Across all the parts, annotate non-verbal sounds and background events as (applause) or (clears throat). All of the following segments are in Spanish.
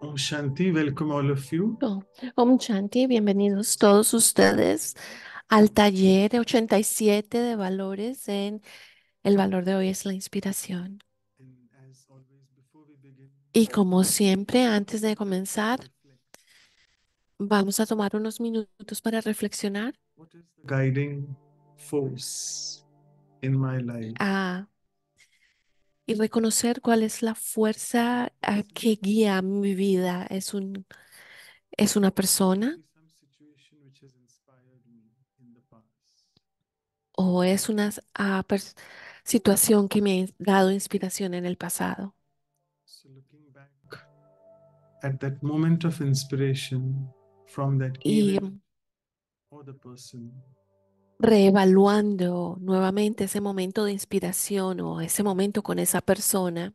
Om Shanti, oh, Om Shanti, bienvenidos todos ustedes al taller 87 de valores en el valor de hoy es la inspiración. Y como siempre, antes de comenzar, vamos a tomar unos minutos para reflexionar. Guiding force in my life. Ah, y reconocer cuál es la fuerza ah, que guía mi vida. Es, un, es una persona o es una ah, situación que me ha dado inspiración en el pasado. At that moment of inspiration from that em or the person reevaluando nuevamente ese momento de inspiración o ese momento con esa persona.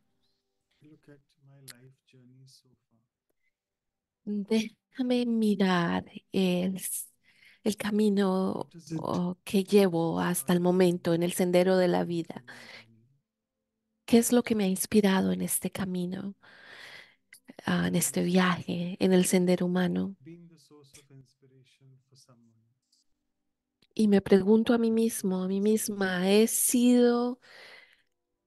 Déjame mirar el, el camino que llevo hasta el momento en el sendero de la vida. ¿Qué es lo que me ha inspirado en este camino, ah, en este viaje, en el sendero humano? y me pregunto a mí mismo, a mí misma, ¿he sido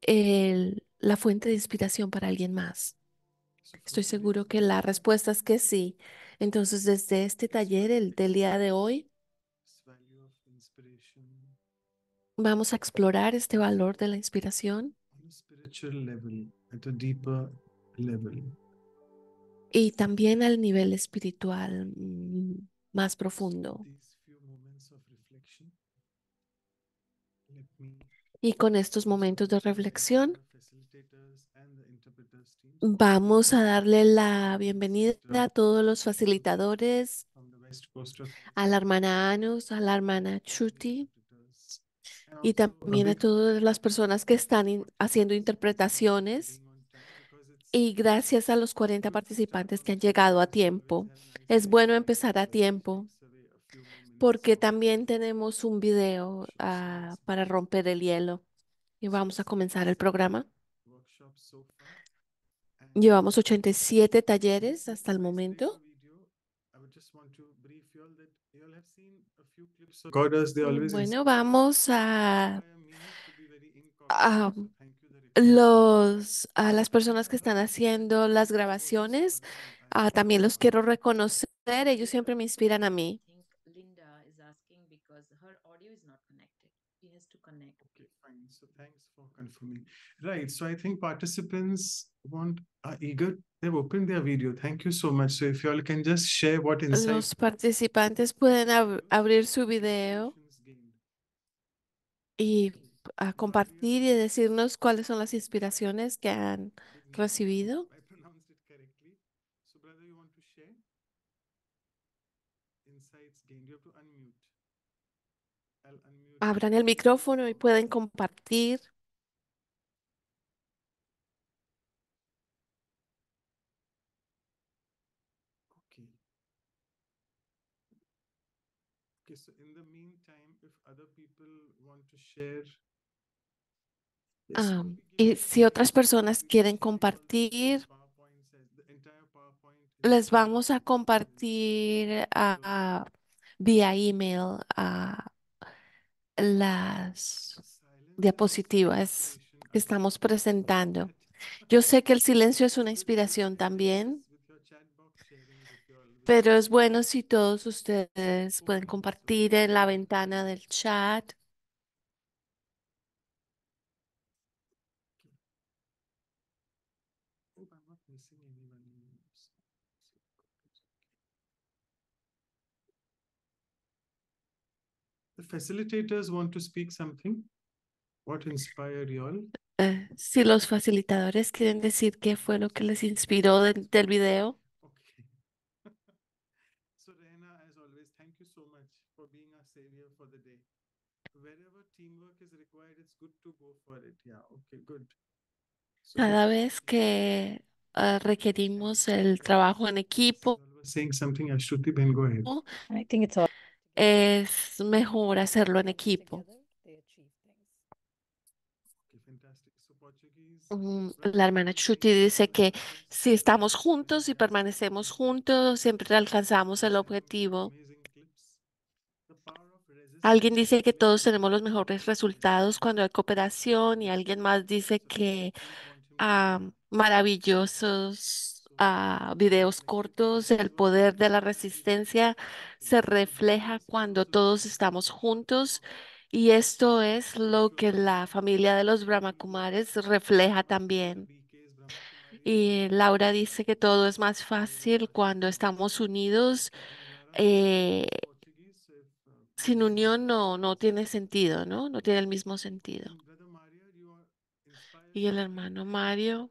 el, la fuente de inspiración para alguien más? Estoy seguro que la respuesta es que sí. Entonces, desde este taller, el del día de hoy, vamos a explorar este valor de la inspiración. Y también al nivel espiritual mm, más profundo. Y con estos momentos de reflexión, vamos a darle la bienvenida a todos los facilitadores, a la hermana Anus, a la hermana Chuti y también a todas las personas que están haciendo interpretaciones. Y gracias a los 40 participantes que han llegado a tiempo. Es bueno empezar a tiempo porque también tenemos un video ah, para romper el hielo y vamos a comenzar el programa. Llevamos 87 talleres hasta el momento. Bueno, vamos a, los, a las personas que están haciendo las grabaciones. Ah, también los quiero reconocer. Ellos siempre me inspiran a mí. So thanks for confirming. Right. So I think participants want are eager. They've opened their video. Thank you so much. So if you all can just share what insight. Los participantes pueden ab abrir su video y a compartir y decirnos cuáles son las inspiraciones que han recibido Abran el micrófono y pueden compartir. y si otras personas quieren compartir, les vamos a compartir a ah, vía email a ah, las diapositivas que estamos presentando. Yo sé que el silencio es una inspiración también, pero es bueno si todos ustedes pueden compartir en la ventana del chat facilitators want to speak something? What inspired you all? Uh, si los facilitadores quieren decir qué fue lo que les inspiró de, del video. Okay. (laughs) so Reina, as always, thank you so much for being our savior for the day. Wherever teamwork is required, it's good to go for it. Yeah, okay, good. So, Cada vez que uh, requerimos el trabajo en equipo. Saying something, Ashruti, then go ahead. I think it's all. es mejor hacerlo en equipo. La hermana Chuti dice que si estamos juntos y permanecemos juntos, siempre alcanzamos el objetivo. Alguien dice que todos tenemos los mejores resultados cuando hay cooperación y alguien más dice que ah, maravillosos a videos cortos, el poder de la resistencia se refleja cuando todos estamos juntos y esto es lo que la familia de los Brahmakumares refleja también. Y Laura dice que todo es más fácil cuando estamos unidos. Eh, sin unión no, no tiene sentido, ¿no? No tiene el mismo sentido. Y el hermano Mario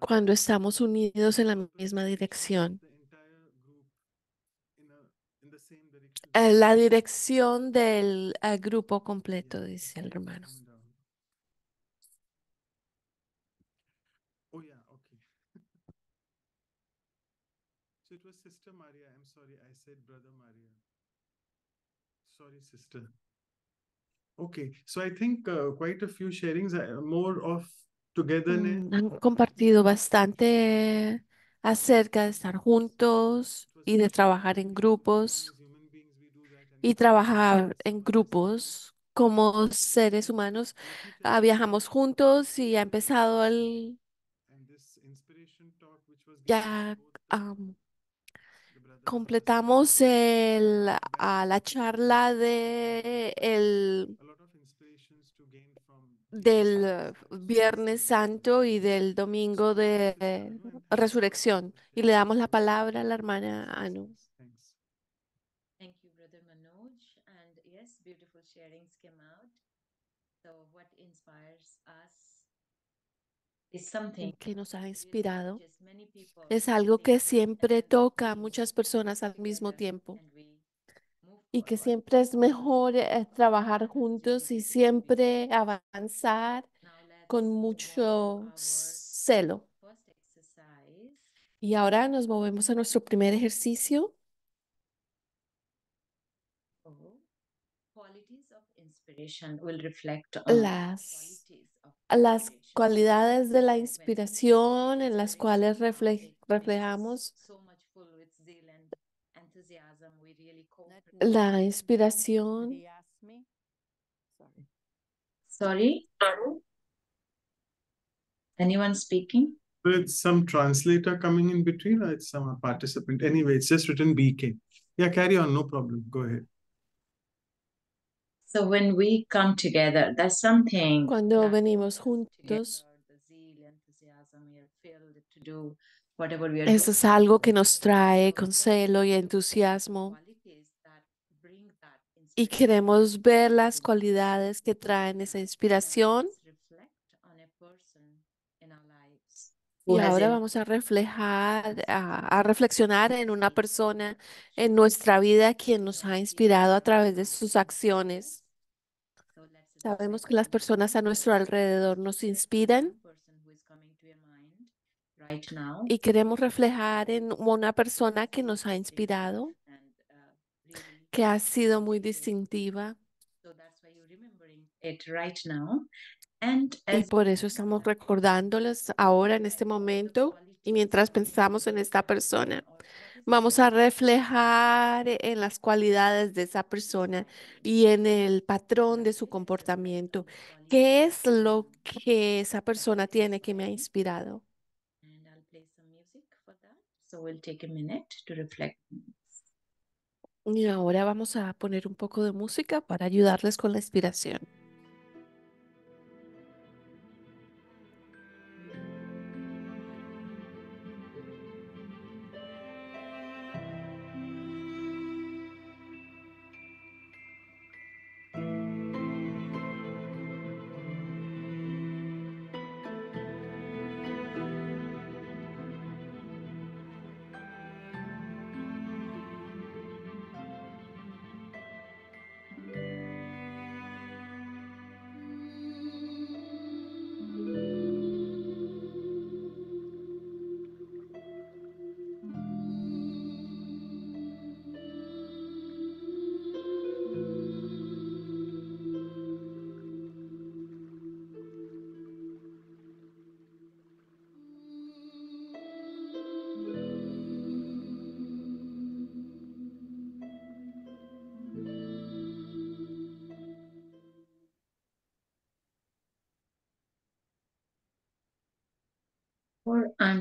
cuando estamos unidos en la misma dirección. Eh, la dirección del eh, grupo completo, dice el hermano. Sorry, sister. Okay, so I think uh, quite a few sharings, uh, more of Mm, han compartido bastante acerca de estar juntos y de trabajar en grupos y trabajar en grupos como seres humanos. Ah, viajamos juntos y ha empezado el ya completamos el, a la charla de el del Viernes Santo y del Domingo de Resurrección. Y le damos la palabra a la hermana Anu. que nos ha inspirado es algo que siempre toca a muchas personas al mismo tiempo y que siempre es mejor eh, trabajar juntos y siempre avanzar con mucho celo. Y ahora nos movemos a nuestro primer ejercicio. Las, las cualidades de la inspiración en las cuales reflejamos la inspiración. Sorry. Anyone speaking? It's some translator coming in between or it's some participant. Anyway, it's just written BK. Yeah, carry on. No problem. Go ahead. So when we come together, that's something. Cuando venimos juntos. Eso es algo que nos trae con celo y entusiasmo y queremos ver las cualidades que traen esa inspiración. Y pues ahora vamos a reflejar, a, reflexionar en una persona en nuestra vida quien nos ha inspirado a través de sus acciones. Sabemos que las personas a nuestro alrededor nos inspiran y queremos reflejar en una persona que nos ha inspirado que ha sido muy distintiva. Y por eso estamos recordándolas ahora en este momento y mientras pensamos en esta persona, vamos a reflejar en las cualidades de esa persona y en el patrón de su comportamiento. ¿Qué es lo que esa persona tiene que me ha inspirado? a y ahora vamos a poner un poco de música para ayudarles con la inspiración.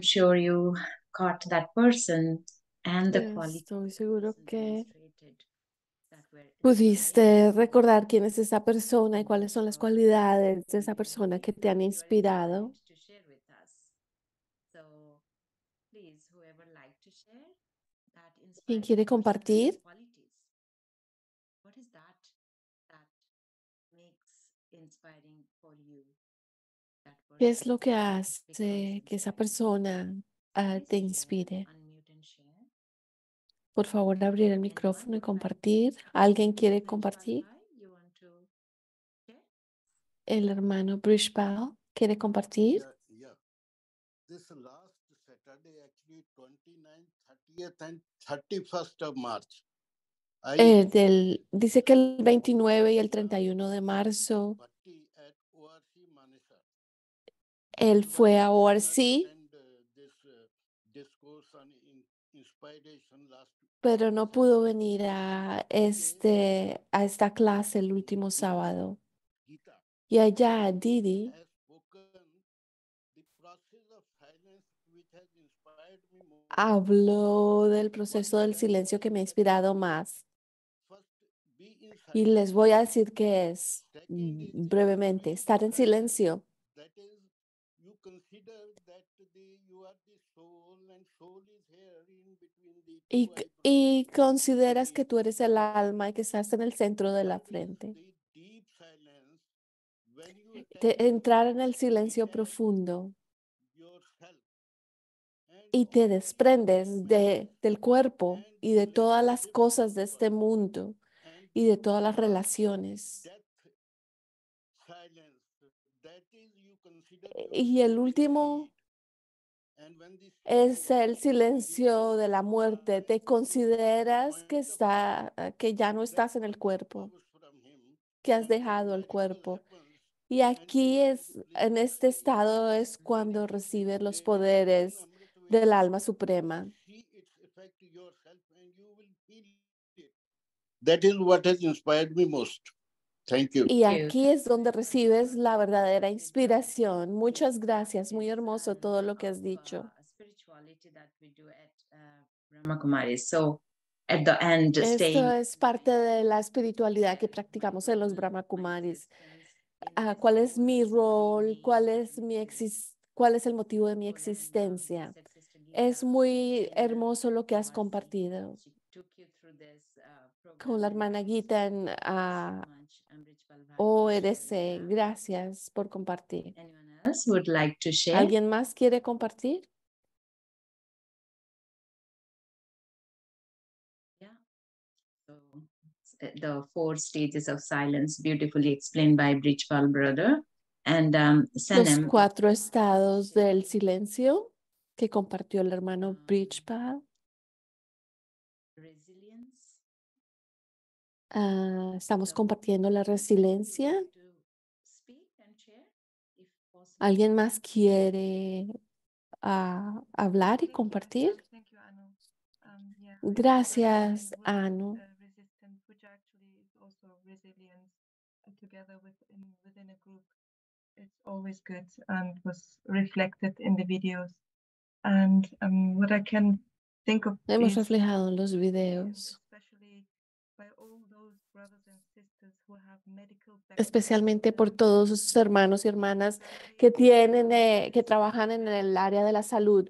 sure you caught that person and the quality. Estoy seguro que pudiste recordar quién es esa persona y cuáles son las cualidades de esa persona que te han inspirado. ¿Quién quiere compartir? ¿Qué es lo que hace que esa persona ah, te inspire? Por favor, abrir el micrófono y compartir. ¿Alguien quiere compartir? El hermano Brishbal quiere compartir. Eh, del, dice que el 29 y el 31 de marzo él fue a ORC, pero no pudo venir a, este, a esta clase el último sábado. Y allá Didi habló del proceso del silencio que me ha inspirado más. Y les voy a decir qué es mm, brevemente. Estar en silencio y, consideras que tú eres el alma y que estás en el centro de la frente. Eh, entrar en el silencio profundo y te desprendes de, del cuerpo este y de todas las cosas de este mundo y de todas las relaciones. Eh, y el último es el silencio de la muerte. Te consideras que, está, eh, que ya no estás en el cuerpo, que has dejado el cuerpo. Y aquí es, en este estado es cuando recibes los poderes del alma suprema. That is what has inspired me most. Y aquí es donde recibes la verdadera inspiración. Muchas gracias, muy hermoso todo lo que has dicho. Uh, Esto es parte de la espiritualidad que practicamos en los Brahma Kumaris. Ah, ¿Cuál es mi rol? ¿Cuál es, mi ¿Cuál es el motivo de mi existencia? Es muy hermoso lo que has compartido uh, con la hermana Gita en, ah, ORC. E gracias por compartir. Would like to share? ¿Alguien más quiere compartir? so uh, the four stages of silence beautifully explained by Bridgepal brother and um, Sanem. Los cuatro estados del silencio que compartió el hermano ah. Bridgepal. Ah, estamos compartiendo la resiliencia. ¿Alguien más quiere ah, hablar y compartir? Gracias, Anu. Uh, Hemos reflejado los videos especialmente por todos sus hermanos y hermanas que tienen, eh, que trabajan en el área de la salud.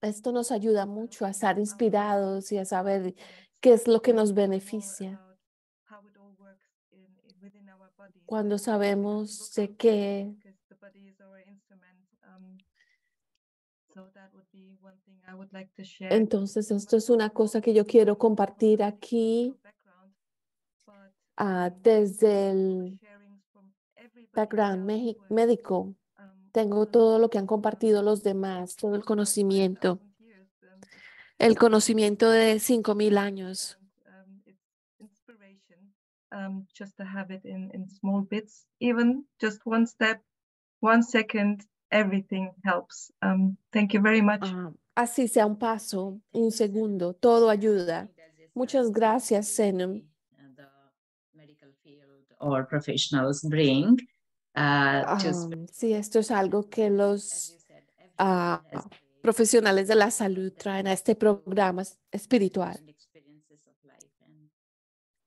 Esto nos ayuda uh, mucho a estar inspirados y a saber qué es lo que nos beneficia. Cuando sabemos de qué entonces, esto es una cosa que yo quiero compartir aquí ah, desde el background médico. Um, Tengo todo lo que han compartido los demás, todo el conocimiento, el conocimiento de 5.000 años. Um, um, just to have it in small bits, even just one step, one second, everything helps. Um, ah, así sea un paso, un segundo, todo ayuda. Muchas gracias, Senum. Uh, ah, sí, esto es algo que los ah, profesionales de la salud traen a este programa espiritual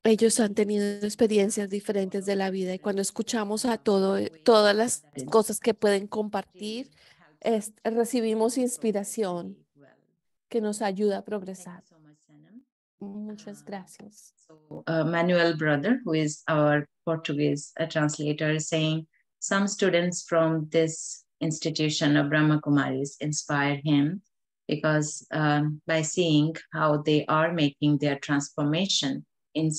ellos han tenido experiencias diferentes de la vida y cuando escuchamos a todo, eh, todas las cosas que pueden compartir, recibimos inspiración que nos ayuda a progresar. Muchas gracias. Uh, Manuel Brother, who is our Portuguese uh, translator, is saying some students from this institution of Brahma Kumaris inspire him because um, by seeing how they are making their transformation in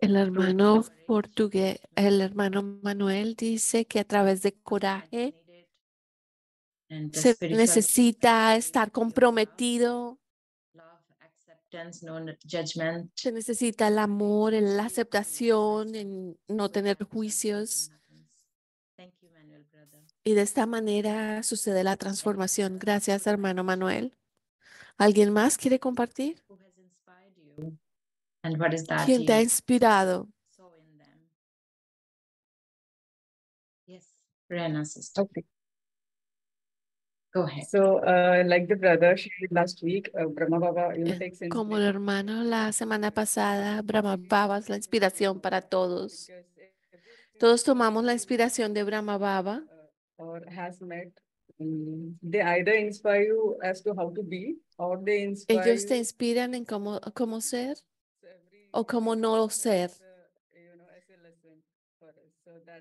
El hermano portugués, el hermano Manuel dice que a través de coraje se necesita estar comprometido. Se necesita el amor, la aceptación, en no tener juicios. Y de esta manera sucede la transformación. Gracias, hermano Manuel. ¿Alguien más quiere compartir? ¿Quién te ha inspirado. Go Como el hermano la semana pasada, Brahma Baba es la inspiración para todos. Todos tomamos la inspiración de Brahma Baba. Ellos te inspiran en cómo, cómo ser o como no ser.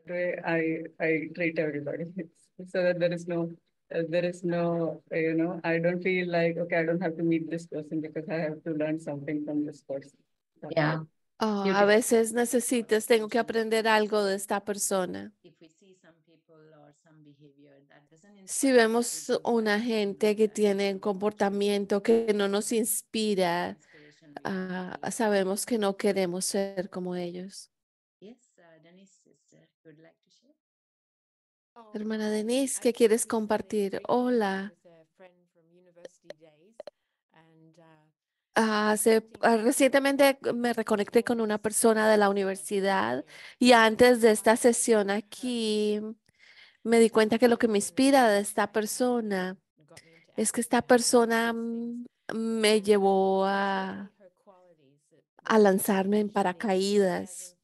Eh, I, I treat everybody (laughs) so that there is no there is no, you eh, know, I don't feel like, okay, I don't have to meet this person because I have to learn something from this person. yeah. Oh, a veces necesitas, tengo que aprender algo de esta persona. Si vemos una gente que tiene un comportamiento que no nos inspira, Ah, sabemos que no queremos ser como ellos. Uh, oh, Hermana um, Denise, ¿qué quieres compartir? Hola. recientemente me reconecté con una persona de la universidad y antes de esta sesión aquí me di cuenta que lo que me inspira de esta persona es que esta persona me llevó a, a lanzarme en paracaídas.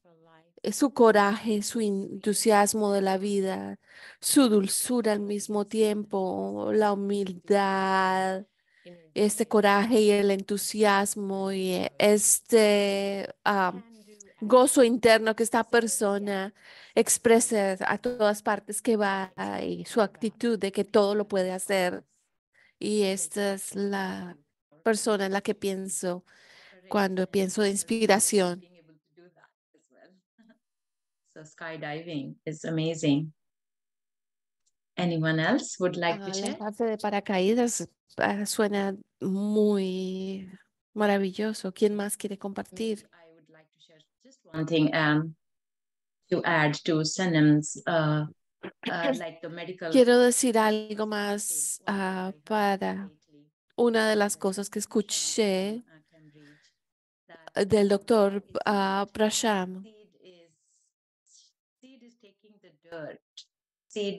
Su coraje, su entusiasmo de la vida, su dulzura al mismo tiempo, la humildad, este coraje y el entusiasmo y este gozo interno que esta persona expresa a todas partes que va y su actitud de que todo lo puede hacer. Y esta es la persona en la que pienso cuando pienso de inspiración. (laughs) So skydiving is amazing. Anyone else would like to ah, share? La de paracaídas ah, suena muy maravilloso. ¿Quién más quiere compartir? I would like to share just one thing um, to add to Sanam's uh, uh, (clears throat) like the medical Quiero decir algo más uh, para una de las cosas que escuché del doctor ah, Prasham.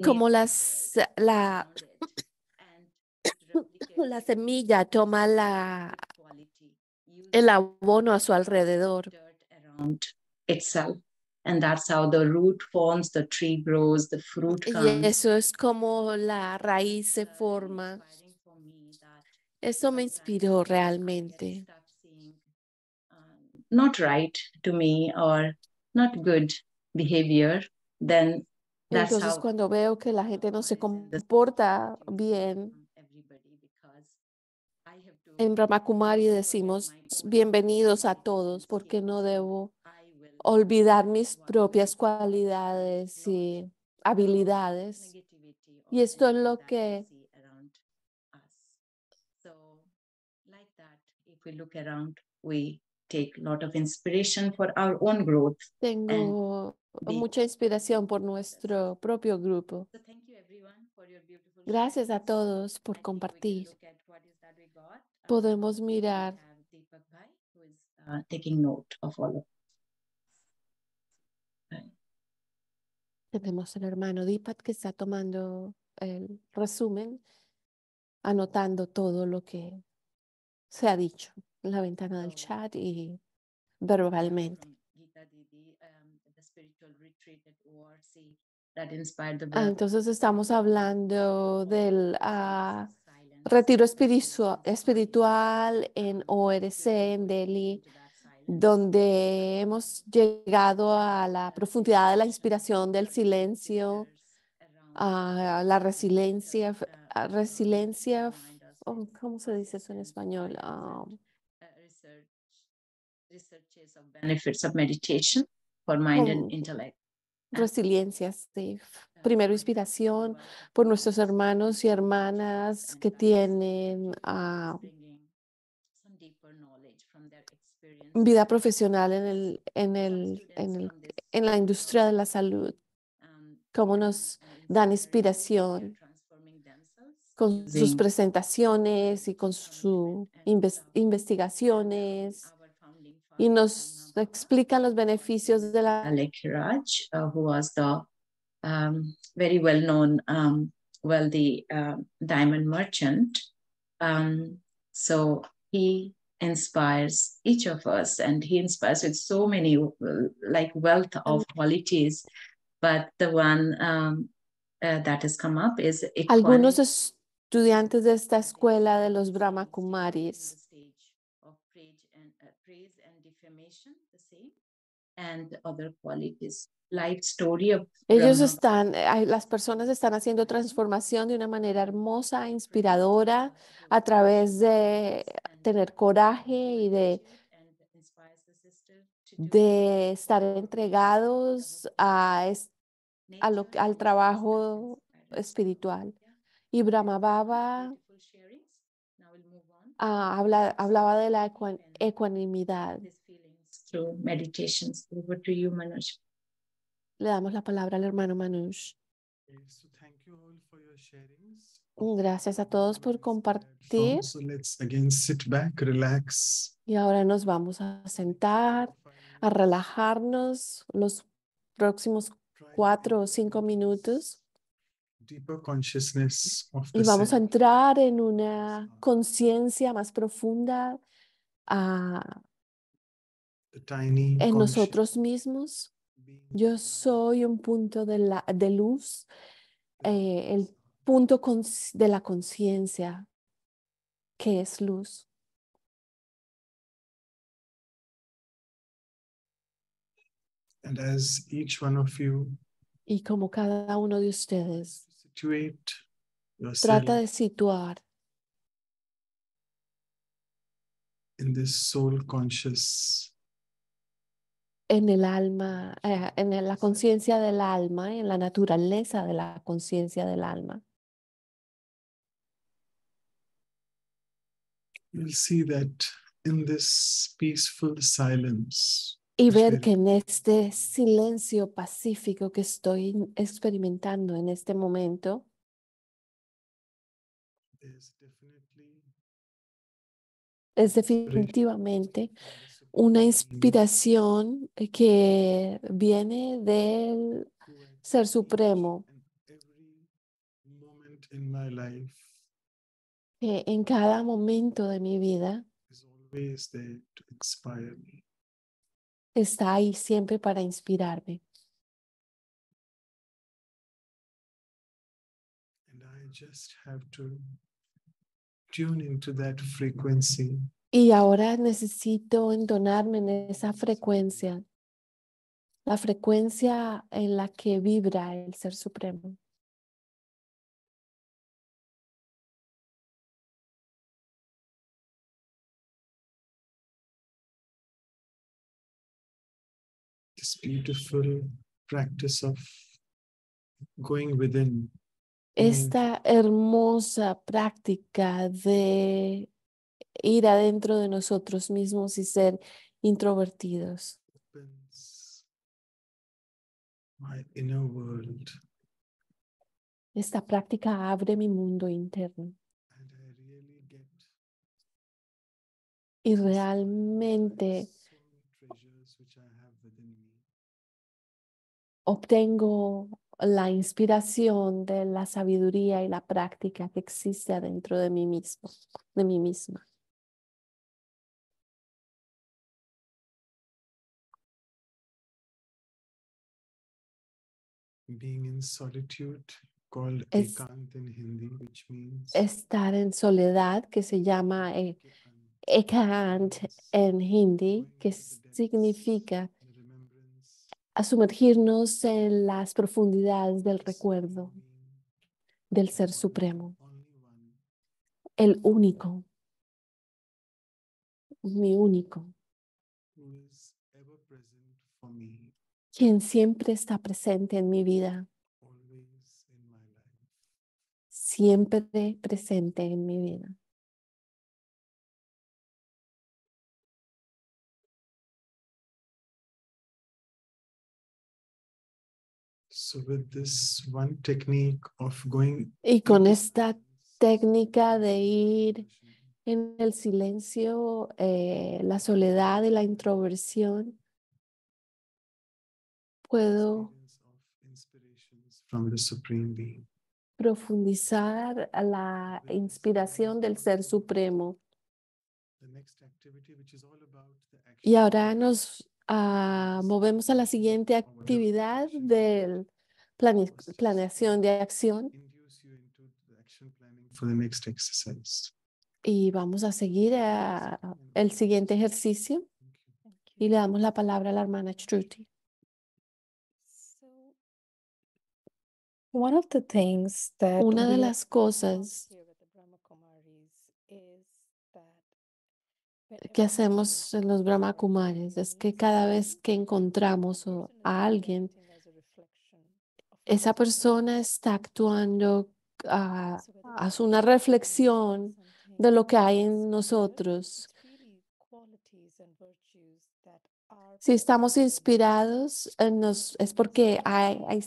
Como las, la, (coughs) la semilla toma la, el abono a su alrededor. eso es como la raíz se forma. Eso me inspiró realmente not right to me or not good behavior, then Entonces, cuando veo que la gente no se comporta bien, en y decimos, bienvenidos a todos, porque no debo olvidar mis propias cualidades y habilidades. Y esto es lo que we look around, we tengo mucha inspiración por nuestro propio grupo. Gracias a todos por compartir. Uh, Podemos mirar. Tenemos el hermano Dipat que está tomando el resumen, anotando todo lo que se ha dicho la ventana del chat y verbalmente. Entonces estamos hablando del ah, retiro espiritual, en ORC, e en Delhi, donde hemos llegado a la profundidad de la inspiración del silencio, a ah, la resiliencia, um, ah, resiliencia, oh, ¿cómo se dice eso en español? researches of Resiliencia, Steve. Primero, inspiración por nuestros hermanos y hermanas que tienen ah, vida profesional en, el, en, el, en, la industria de la salud. Um, Cómo nos dan inspiración con sus presentaciones y con sus investigaciones y nos explica los beneficios de la... Raj, uh, who was the um, very well-known um, wealthy uh, diamond merchant. Um, so he inspires each of us and he inspires with so many like wealth of mm-hmm. qualities. But the one um, uh, that has come up is... Algunos estudiantes de esta escuela de los Brahma Kumaris and other Ellos están, las personas están haciendo transformación de una manera hermosa, inspiradora, a través de tener coraje y de, estar entregados a, al trabajo espiritual. Y Brahma Baba ah, hablaba de la ecuanimidad through meditations. Over to you, Le damos la palabra al hermano Manush. Gracias a todos por uh, compartir. Y ahora nos vamos a sentar, a relajarnos los próximos cuatro o cinco minutos. Y vamos a entrar en una conciencia más profunda a en nosotros mismos. Yo soy un punto de, la, luz, eh, el punto de la conciencia que es luz. And as each one of you y como cada uno de ustedes trata de situar en this soul conscious en el alma, eh, en la conciencia del alma, en la naturaleza de la conciencia del alma. Y ver que en este silencio pacífico que estoy experimentando en este momento, es definitivamente una inspiración eh, que viene del Ser Supremo. en cada momento de mi vida está ahí siempre para inspirarme. just have to tune into that frequency y ahora necesito entonarme en esa frecuencia, la frecuencia en la que vibra el Ser Supremo. This beautiful practice of going within. Esta hermosa práctica de ir adentro de nosotros mismos y ser introvertidos. Esta práctica abre mi mundo interno. Y realmente obtengo la inspiración de la sabiduría y la práctica que existe adentro de mí mismo, de mí misma. being in solitude called Hindi, which estar en soledad, que se llama eh, ekant en hindi, que significa a sumergirnos en las profundidades del recuerdo del Ser Supremo, el único, mi único. quien siempre está presente en mi vida. Siempre presente en mi vida. So with this one technique of going y con esta técnica de ir en el silencio, eh, la soledad y la introversión, puedo profundizar a la inspiración del Ser Supremo. Y ahora nos ah, movemos a la siguiente actividad de planeación de acción. Y vamos a seguir el siguiente ejercicio y le damos la palabra a la hermana Shruti. Una de las cosas que hacemos en los Brahma Kumaris es que cada vez que encontramos a alguien, esa persona está actuando, hace una reflexión de lo que hay en nosotros. Si estamos inspirados, nos, es porque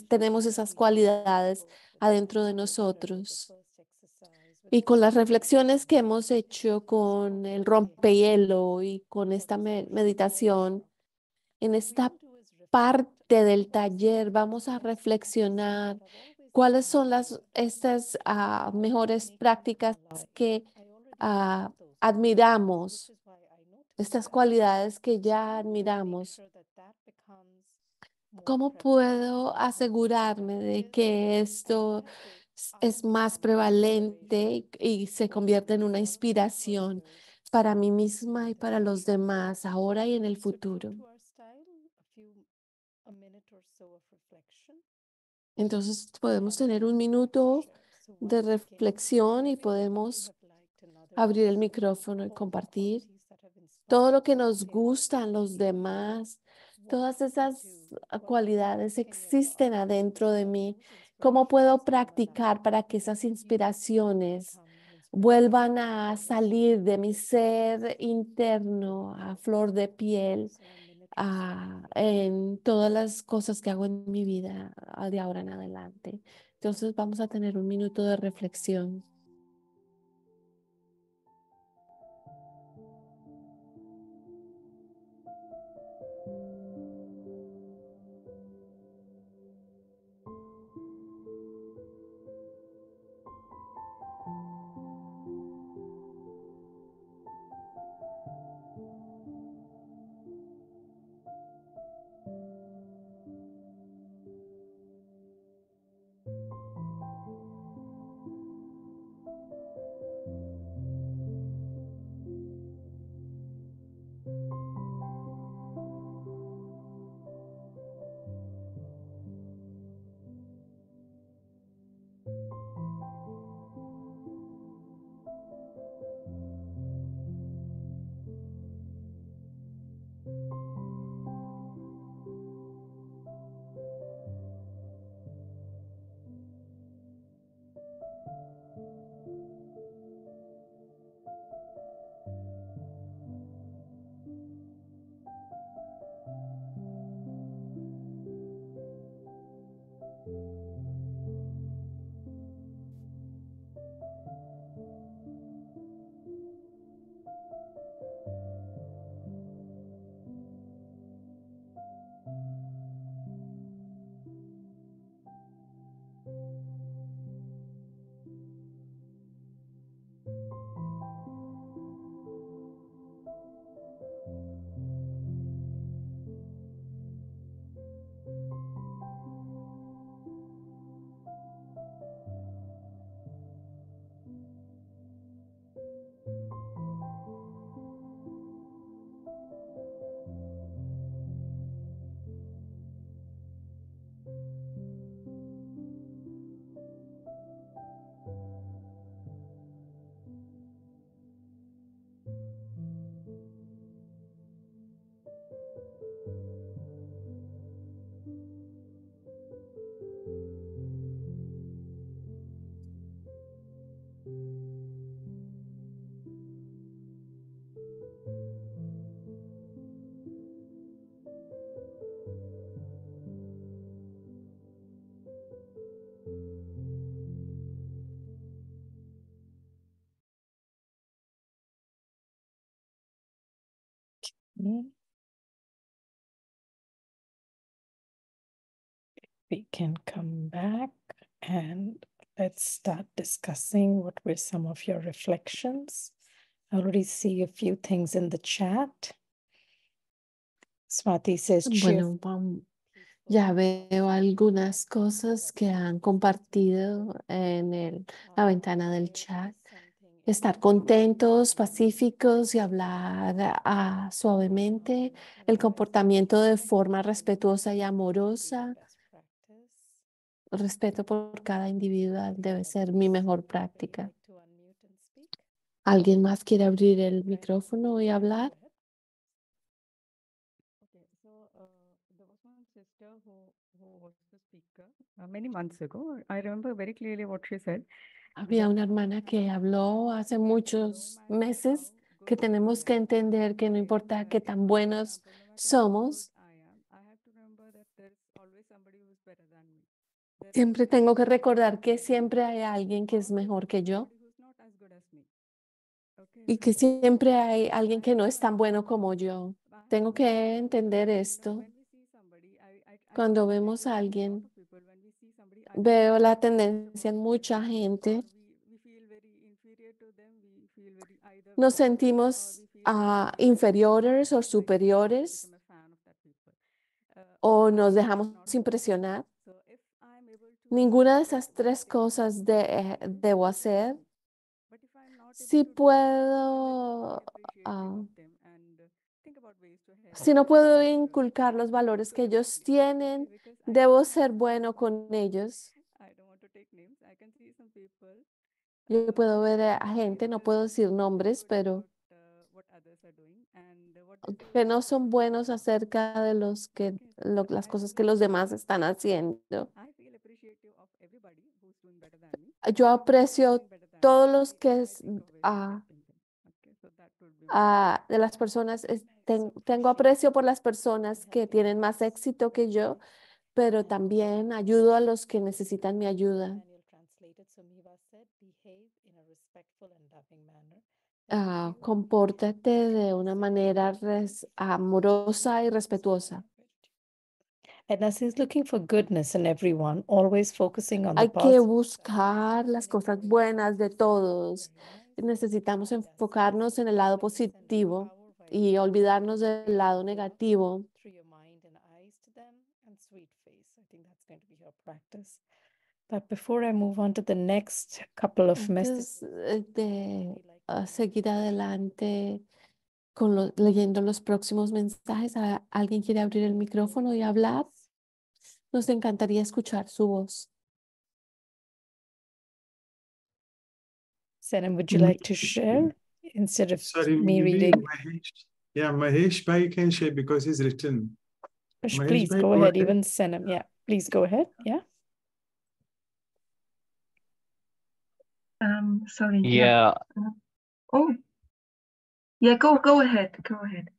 tenemos esas cualidades adentro de nosotros. Y con las reflexiones que hemos hecho con el rompehielo y con esta meditación, en esta parte del taller vamos a reflexionar cuáles son las, estas ah, mejores prácticas que ah, admiramos estas cualidades que ya admiramos, ¿cómo puedo asegurarme de que esto es más prevalente y se convierte en una inspiración para mí misma y para los demás ahora y en el futuro? Entonces podemos tener un minuto de reflexión y podemos abrir el micrófono y compartir todo lo que nos gustan los demás, ah, todas esas cualidades existen adentro de mí. ¿Cómo puedo practicar para que esas inspiraciones vuelvan a salir de mi ser interno a flor de piel pues. en todas las cosas que hago en mi vida ah, de ahora en adelante? Entonces vamos a tener un minuto de reflexión. we can come back and let's start discussing what were some of your reflections. I already see a few things in the chat. Swati says, bueno, ya veo algunas cosas que han compartido en el, la ventana del chat. Estar contentos, pacíficos y hablar suavemente. El comportamiento de forma respetuosa y amorosa respeto por cada individual debe ser mi mejor práctica. ¿Alguien más quiere abrir el micrófono y hablar? Había una hermana que habló hace muchos meses que tenemos que entender que no importa qué tan buenos somos, Siempre tengo que recordar que siempre hay alguien que es mejor que yo y que siempre hay alguien que no es tan bueno como yo. Tengo que entender esto. Cuando vemos a alguien, veo la tendencia en mucha gente. Nos sentimos ah, inferiores o superiores o nos dejamos impresionar ninguna de esas tres cosas de, eh, debo hacer, si puedo, ah, si no puedo inculcar los valores que ellos tienen, debo ser bueno con ellos. Yo puedo ver a gente, no puedo decir nombres, pero que no son buenos acerca de los que las cosas que los demás están haciendo. Yo aprecio todos los que ah, ah, de las personas, tengo aprecio por las personas que tienen más éxito que yo, pero también ayudo a los que necesitan mi ayuda. Uh, compórtate de una manera amorosa y respetuosa. Hay que buscar las cosas buenas de todos. Necesitamos enfocarnos en el lado positivo y olvidarnos del lado negativo. But before de seguir adelante con leyendo los próximos mensajes, ¿alguien quiere abrir el micrófono y hablar? Nos encantaría escuchar su voz. Saran, would you mm-hmm. like to share instead of Sorry, me reading? Mahesh, yeah, Mahesh Bhai can share because he's written. Mahesh please go ahead, ahead, even Sanam. Yeah, please go ahead. Yeah. Um, sorry. Yeah. yeah. Uh, oh. Yeah, go go ahead. Go ahead.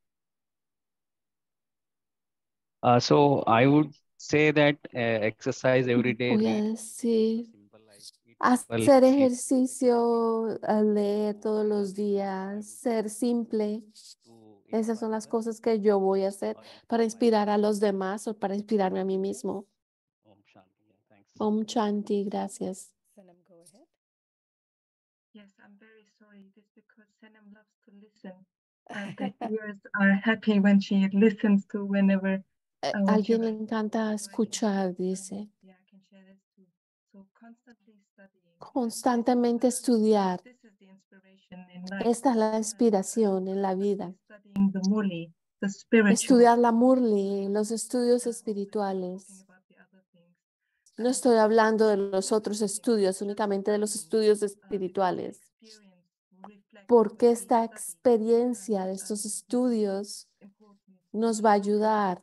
Uh, so I would say that eh, exercise every day. Yes, sí. Hacer ejercicio, leer todos los días, ser simple. Esas son las cosas que yo voy a hacer para inspirar a los demás o para inspirarme a mí mismo. Om Chanti, gracias. Yes, I'm very sorry. This because Senem loves to listen. Uh, And (laughs) the viewers are happy when she listens to whenever eh, alguien le encanta escuchar, dice. Constantemente estudiar. Esta es la inspiración en la vida. Estudiar la Murli, los estudios espirituales. No estoy hablando de los otros estudios, únicamente de los estudios espirituales. Porque esta experiencia de estos estudios nos va a ayudar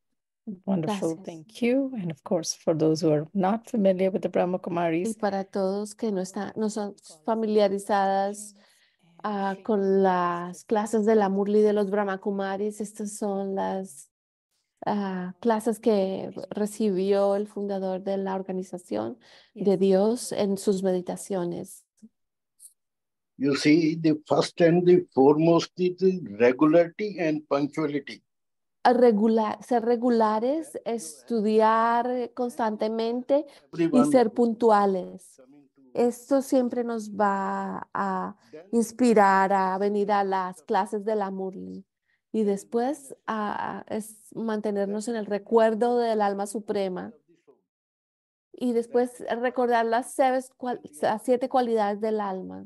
Wonderful, thank you. And of course, for those who are not familiar with the Brahma Kumaris. Y para todos que no, están, no son familiarizadas ah, con las clases de la Murli de los Brahma Kumaris, estas son las ah, clases que recibió el fundador de la organización de Dios en sus meditaciones. You see, the first and the foremost is regularity and punctuality regular, ser regulares, estudiar constantemente y ser puntuales. Esto siempre nos va a inspirar a venir a las clases de la Murli y después a, es mantenernos en el recuerdo del alma suprema y después recordar las siete cualidades del alma.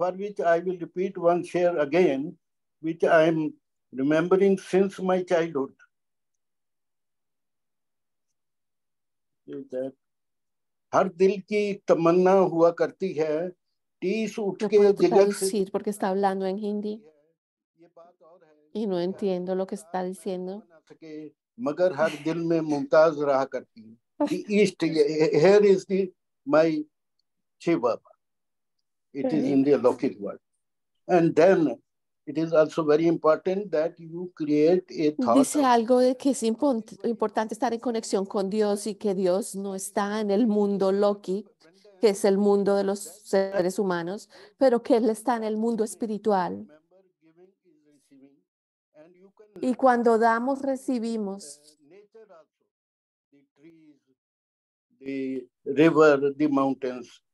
for which I will repeat one share again, which I am remembering since my childhood. That हर दिल की तमन्ना हुआ करती है टीस उठ के जिगर decir porque está hablando en hindi. Y no entiendo lo que está diciendo. मगर हर दिल में मुमताज रहा करती है. The east here is the my Shiva. Dice algo de que es importante estar en conexión con Dios y que Dios no está en el mundo Loki, que es el mundo de los seres humanos, pero que Él está en el mundo espiritual. Y cuando damos, recibimos.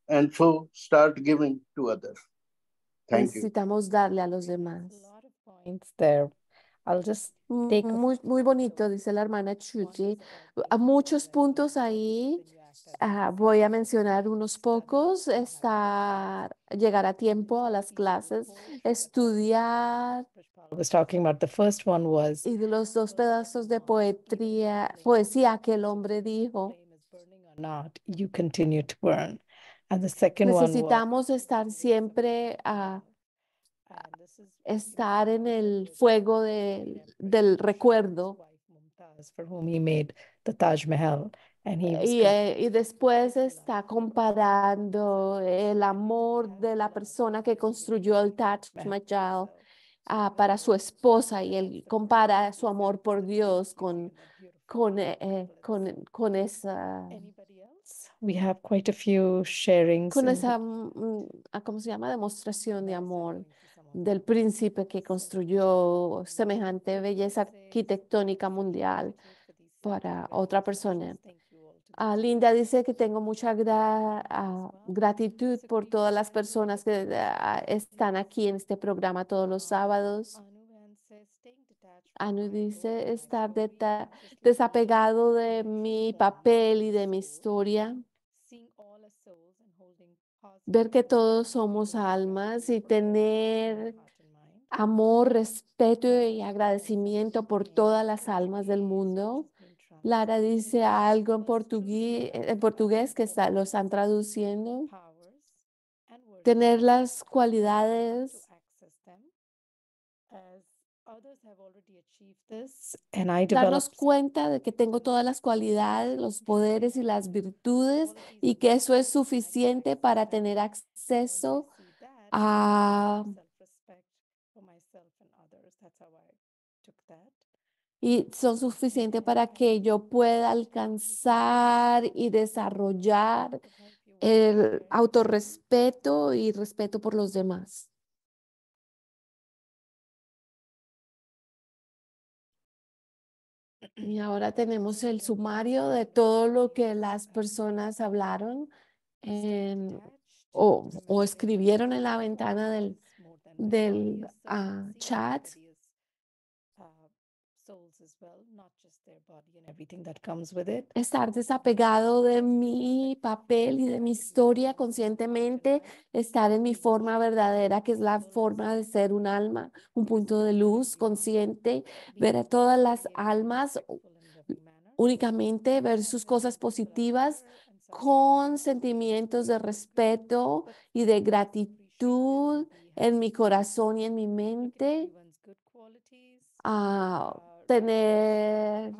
and so start giving to others. Thank Necesitamos you. darle a los demás. A lot of points there. I'll just mm, take... muy, muy bonito, dice la hermana Chuchi. A muchos puntos ahí. Uh, voy a mencionar unos pocos. Estar, llegar a tiempo a las clases, estudiar. I was talking about the first one was... Y de los dos pedazos de poetría, poesía que el hombre dijo. Not, you continue to burn. And the second Necesitamos estar siempre a estar en el fuego del recuerdo. y, después está comparando el amor de la persona que construyó el Taj Mahal ah, para su esposa y él compara su amor por Dios con, con, eh, eh, con, con esa con esa, mm, mm, ah, ¿cómo se llama? Demostración de amor del príncipe que construyó semejante belleza arquitectónica mundial para otra persona. Ah, Linda dice que tengo mucha ah, gratitud por todas las personas que están aquí en este programa todos los sábados. Anu ah, dice estar desapegado de mi papel y de mi historia. Ver que todos somos almas y tener amor, respeto y agradecimiento por todas las almas del mundo. Lara dice algo en portugués, que está, lo están traduciendo. Tener las cualidades darnos cuenta de que tengo todas las cualidades, los poderes y las virtudes y que eso es suficiente para tener acceso a... Y son suficientes para que yo pueda alcanzar y desarrollar el autorrespeto y respeto por los demás. Y ahora tenemos el sumario de todo lo que las personas hablaron o, escribieron en la ventana del, ah, chat. Estar desapegado de mi papel y de mi historia conscientemente, estar en mi forma verdadera, que es la forma de ser un alma, un punto de luz consciente, ver a todas las almas únicamente, ver sus cosas positivas con sentimientos de respeto y de gratitud en mi corazón y en mi mente tener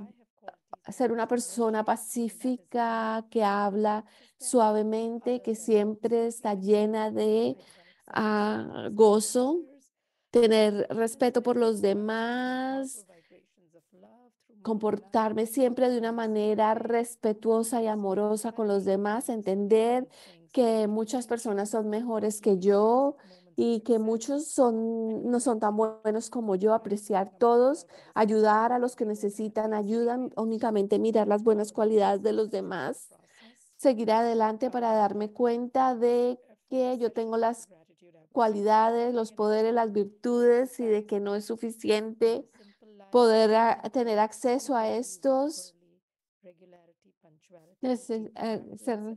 ser una persona pacífica que habla suavemente, que siempre está llena de ah, gozo, tener respeto por los demás, comportarme siempre de una manera respetuosa y amorosa con los demás, entender que muchas personas son mejores que yo, y que muchos son, no son tan buenos como yo, apreciar todos, ayudar a los que necesitan ayuda, únicamente mirar las buenas cualidades de los demás, seguir adelante para darme cuenta de que yo tengo las cualidades, los poderes, las virtudes y de que no es suficiente poder tener acceso a estos. Eh, eh, ser,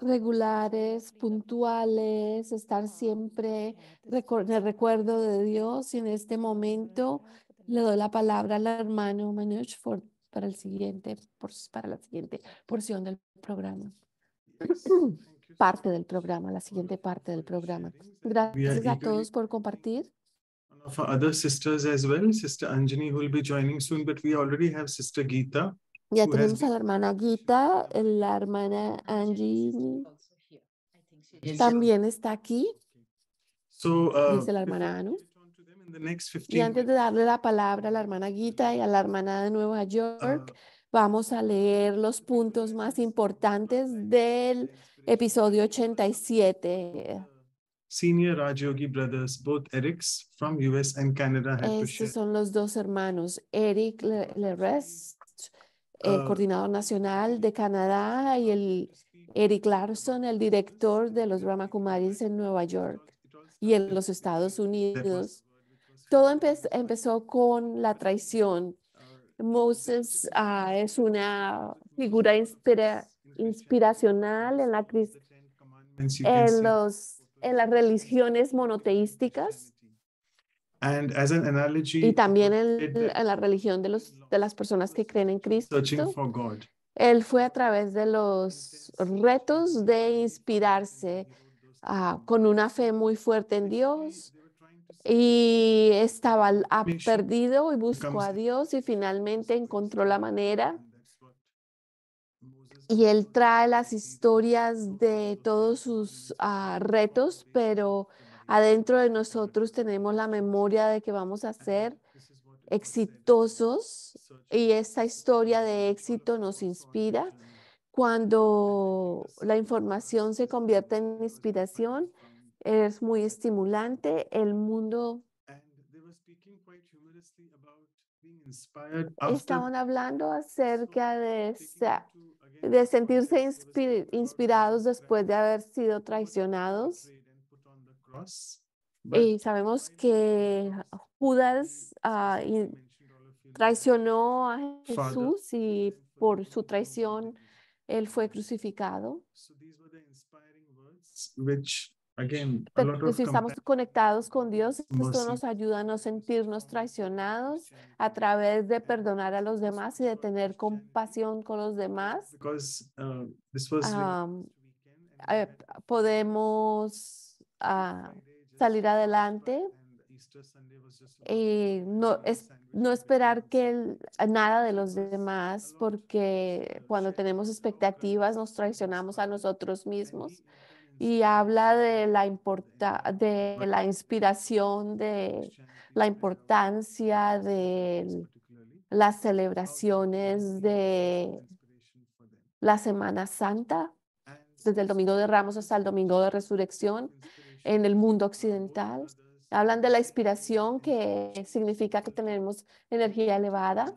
regulares, puntuales, estar siempre en el recuerdo de Dios. Y en este momento le doy la palabra al hermano Manush para, el siguiente, para la siguiente porción del programa. (clears throat) Parte del programa, la siguiente parte del programa. Gracias a todos por compartir. For other sisters as well, Sister Anjani will be joining soon, but we already have Sister Gita. Ya tenemos a la hermana guita la hermana Angie también está aquí. Uh, dice la hermana Anu. Y antes de darle la palabra a la hermana guita y a la hermana de Nueva ah. York, vamos a leer los puntos más importantes del episodio 87. Senior brothers, both Erics from US and Canada. Estos son los dos hermanos, Eric Leres el eh, ah. coordinador nacional de Canadá y el Eric Larson, el director de los Ramakumaris en Nueva York y en los Estados Unidos. Todo empezó con la traición. Moses ah, es una figura inspiracional en, la en, en las religiones monoteísticas y también en, la religión de, los, de las personas que creen en Cristo, él fue a través de los retos de inspirarse ah, con una fe muy fuerte en Dios y estaba perdido y buscó a Dios y finalmente encontró la manera. Y él trae las historias de todos sus ah, retos, pero Adentro de nosotros tenemos la memoria de que vamos a ser exitosos y esta historia de éxito nos inspira. Cuando la información se convierte en inspiración, es muy estimulante. El mundo Estaban hablando acerca de, de sentirse inspirados después de haber sido traicionados. Y sabemos que Judas ah, traicionó a Jesús y por su traición él fue crucificado. Pero pues, si estamos conectados con Dios, esto nos ayuda a no sentirnos traicionados a través de perdonar a los demás y de tener compasión con los demás. Uh, ah, eh, podemos a salir adelante y eh, no, es, no esperar que nada de los demás, porque cuando tenemos expectativas nos traicionamos a nosotros mismos. Y habla de la, de la inspiración, de la importancia de las celebraciones de la Semana Santa, desde el Domingo de Ramos hasta el Domingo de Resurrección en el mundo occidental. Hablan de la inspiración, que significa que tenemos energía elevada,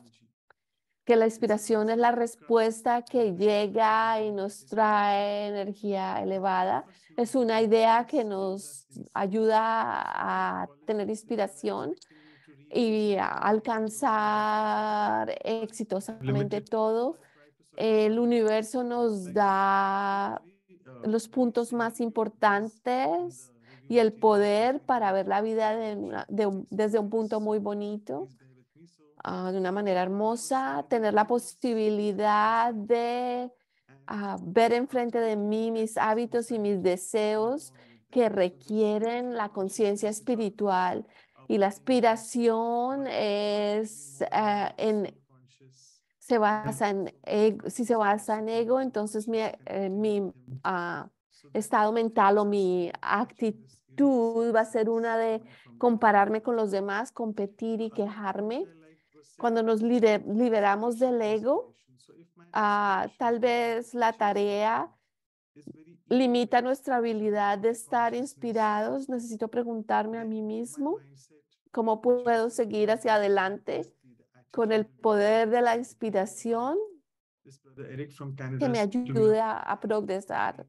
que la inspiración es la respuesta que llega y nos trae energía elevada. Es una idea que nos ayuda a tener inspiración y a alcanzar exitosamente todo. El universo nos da los puntos más importantes y el poder para ver la vida desde un punto muy bonito, ah, de una manera hermosa, tener la posibilidad de ah, ver enfrente de mí mis hábitos y mis deseos que requieren la conciencia espiritual. Y la aspiración es ah, en Mm. basa en e, si se basa en ego, entonces mi, eh, mi ah, estado mental o mi actitud va a ser una de compararme con los demás, competir y quejarme. Cuando nos liberamos del ego, ah, tal vez la tarea limita nuestra habilidad de estar inspirados. Necesito preguntarme a mí mismo cómo puedo seguir hacia adelante con el poder de la inspiración que me ayude a, a progresar.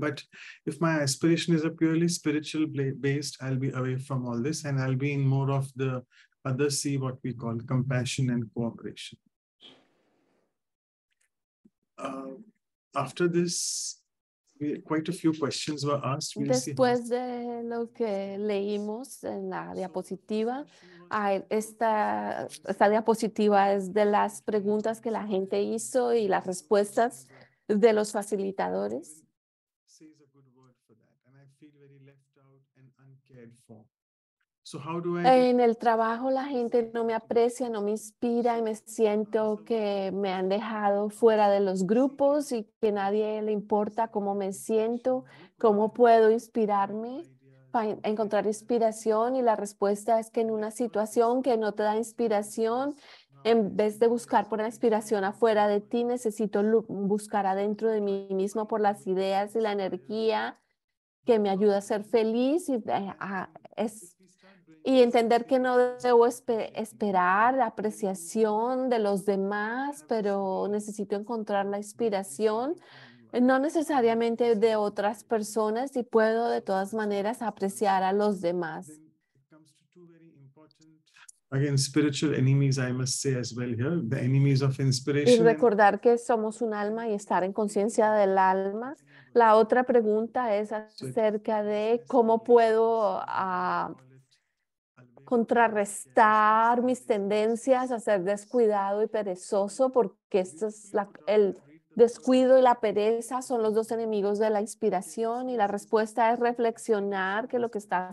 But if my aspiration is a purely spiritual based, I'll be away from all this and I'll be in more of the other C, what we call compassion and cooperation. Uh, after this, Eh, Después de lo que leímos en la diapositiva, esta, esta diapositiva es de las preguntas que la gente hizo y las respuestas de los facilitadores. En el trabajo la gente no me aprecia, no me inspira y me siento que me han dejado fuera de los grupos y que nadie le importa cómo me siento, cómo puedo inspirarme para encontrar inspiración y la respuesta es que en una situación que no te da inspiración, en vez de buscar por la inspiración afuera de ti, necesito buscar adentro de mí mismo por las ideas y la energía que me ayuda a ser feliz y es y entender que no debo esperar la apreciación de los demás, pero necesito encontrar la inspiración, eh, no necesariamente de otras personas y puedo de todas maneras apreciar a los demás. Y recordar que somos un alma y estar en conciencia del alma. La otra pregunta es acerca de cómo puedo ah, contrarrestar mis tendencias a ser descuidado y perezoso, porque es el descuido y la pereza son los dos enemigos de la inspiración y la respuesta es reflexionar que lo que está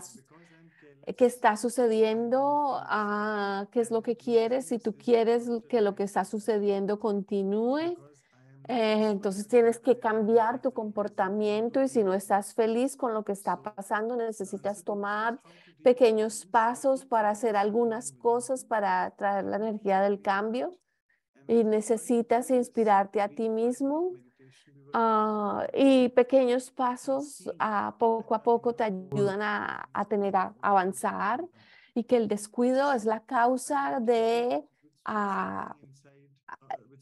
sucediendo, ah, qué es lo que quieres, si tú quieres que lo que está sucediendo continúe, eh, entonces tienes que cambiar tu comportamiento y si no estás feliz con lo que está pasando, necesitas tomar pequeños pasos para hacer algunas cosas para traer la energía del cambio y necesitas inspirarte a ti mismo ah, y pequeños pasos ah, poco a poco te ayudan a, tener a avanzar y que el descuido es la causa de, ah,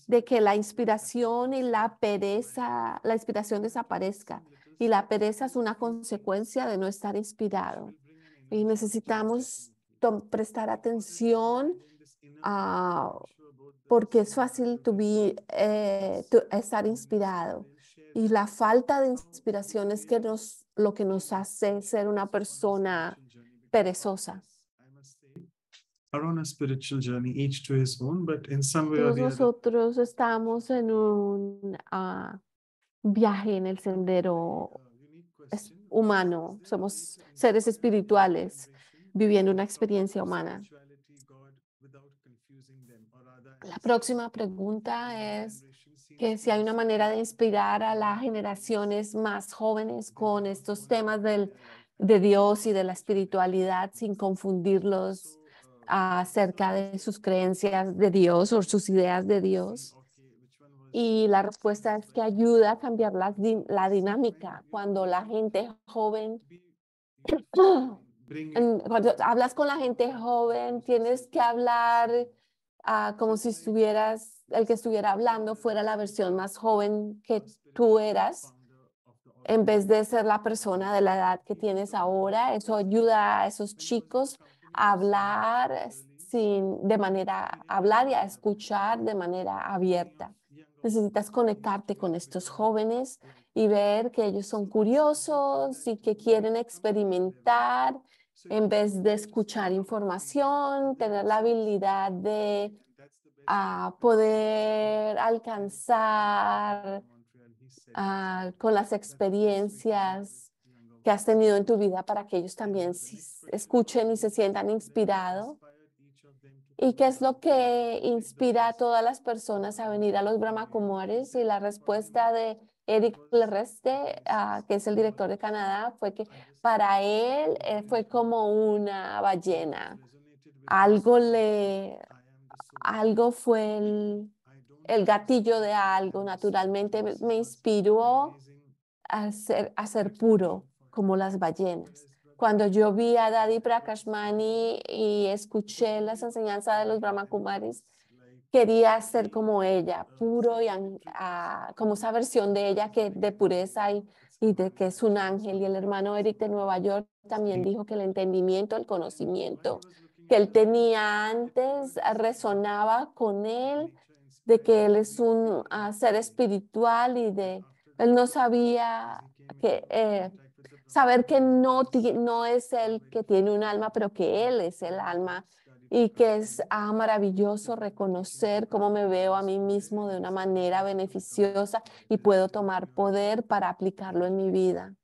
de que la inspiración y la pereza, la inspiración desaparezca y la pereza es una consecuencia de no estar inspirado y necesitamos prestar atención porque es fácil eh, to estar inspirado y la falta de inspiración es que nos, lo que nos hace ser una persona perezosa. nosotros estamos en un ah, viaje en el sendero es humano, somos seres espirituales viviendo una experiencia humana. La próxima pregunta es que si hay una manera de inspirar a las generaciones más jóvenes con estos temas de Dios y de la espiritualidad sin confundirlos acerca de sus creencias de Dios o sus ideas de Dios. Y la respuesta es que ayuda a cambiar la, dinámica cuando la gente joven (clears throat) cuando hablas con la gente joven, tienes que hablar ah, como si estuvieras, el que estuviera hablando fuera la versión más joven que tú eras, en vez de ser la persona de la edad que tienes ahora. Eso ayuda a esos chicos a hablar sin, de manera, hablar y a escuchar de manera abierta necesitas conectarte con estos jóvenes y ver que ellos son curiosos y que quieren experimentar en vez de escuchar información, tener la habilidad de ah, poder alcanzar ah, con las experiencias que has tenido en tu vida para que ellos también escuchen y se sientan inspirados ¿Y qué es lo que inspira a todas las personas a venir a los Brahma Kumaris? Y la respuesta de Eric Lereste, ah, que es el director de Canadá, fue que para él eh, fue como una ballena. Algo le, algo fue el, gatillo de algo. Naturalmente me, me inspiró a ser, a ser puro como las ballenas. Cuando yo vi a Dadi Prakashmani y escuché las enseñanzas de los Brahma Kumaris, quería ser como ella, puro y como esa versión de ella que de pureza y, y de que es un ángel. Y el hermano Eric de Nueva York también dijo que el entendimiento, el conocimiento que él tenía antes resonaba con él, de que él es un ah, ser espiritual y de él no sabía que eh, saber que no, no es Él que tiene un alma, pero que Él es el alma y que es ah, maravilloso reconocer cómo me veo a mí mismo de una manera beneficiosa y puedo tomar poder para aplicarlo en mi vida.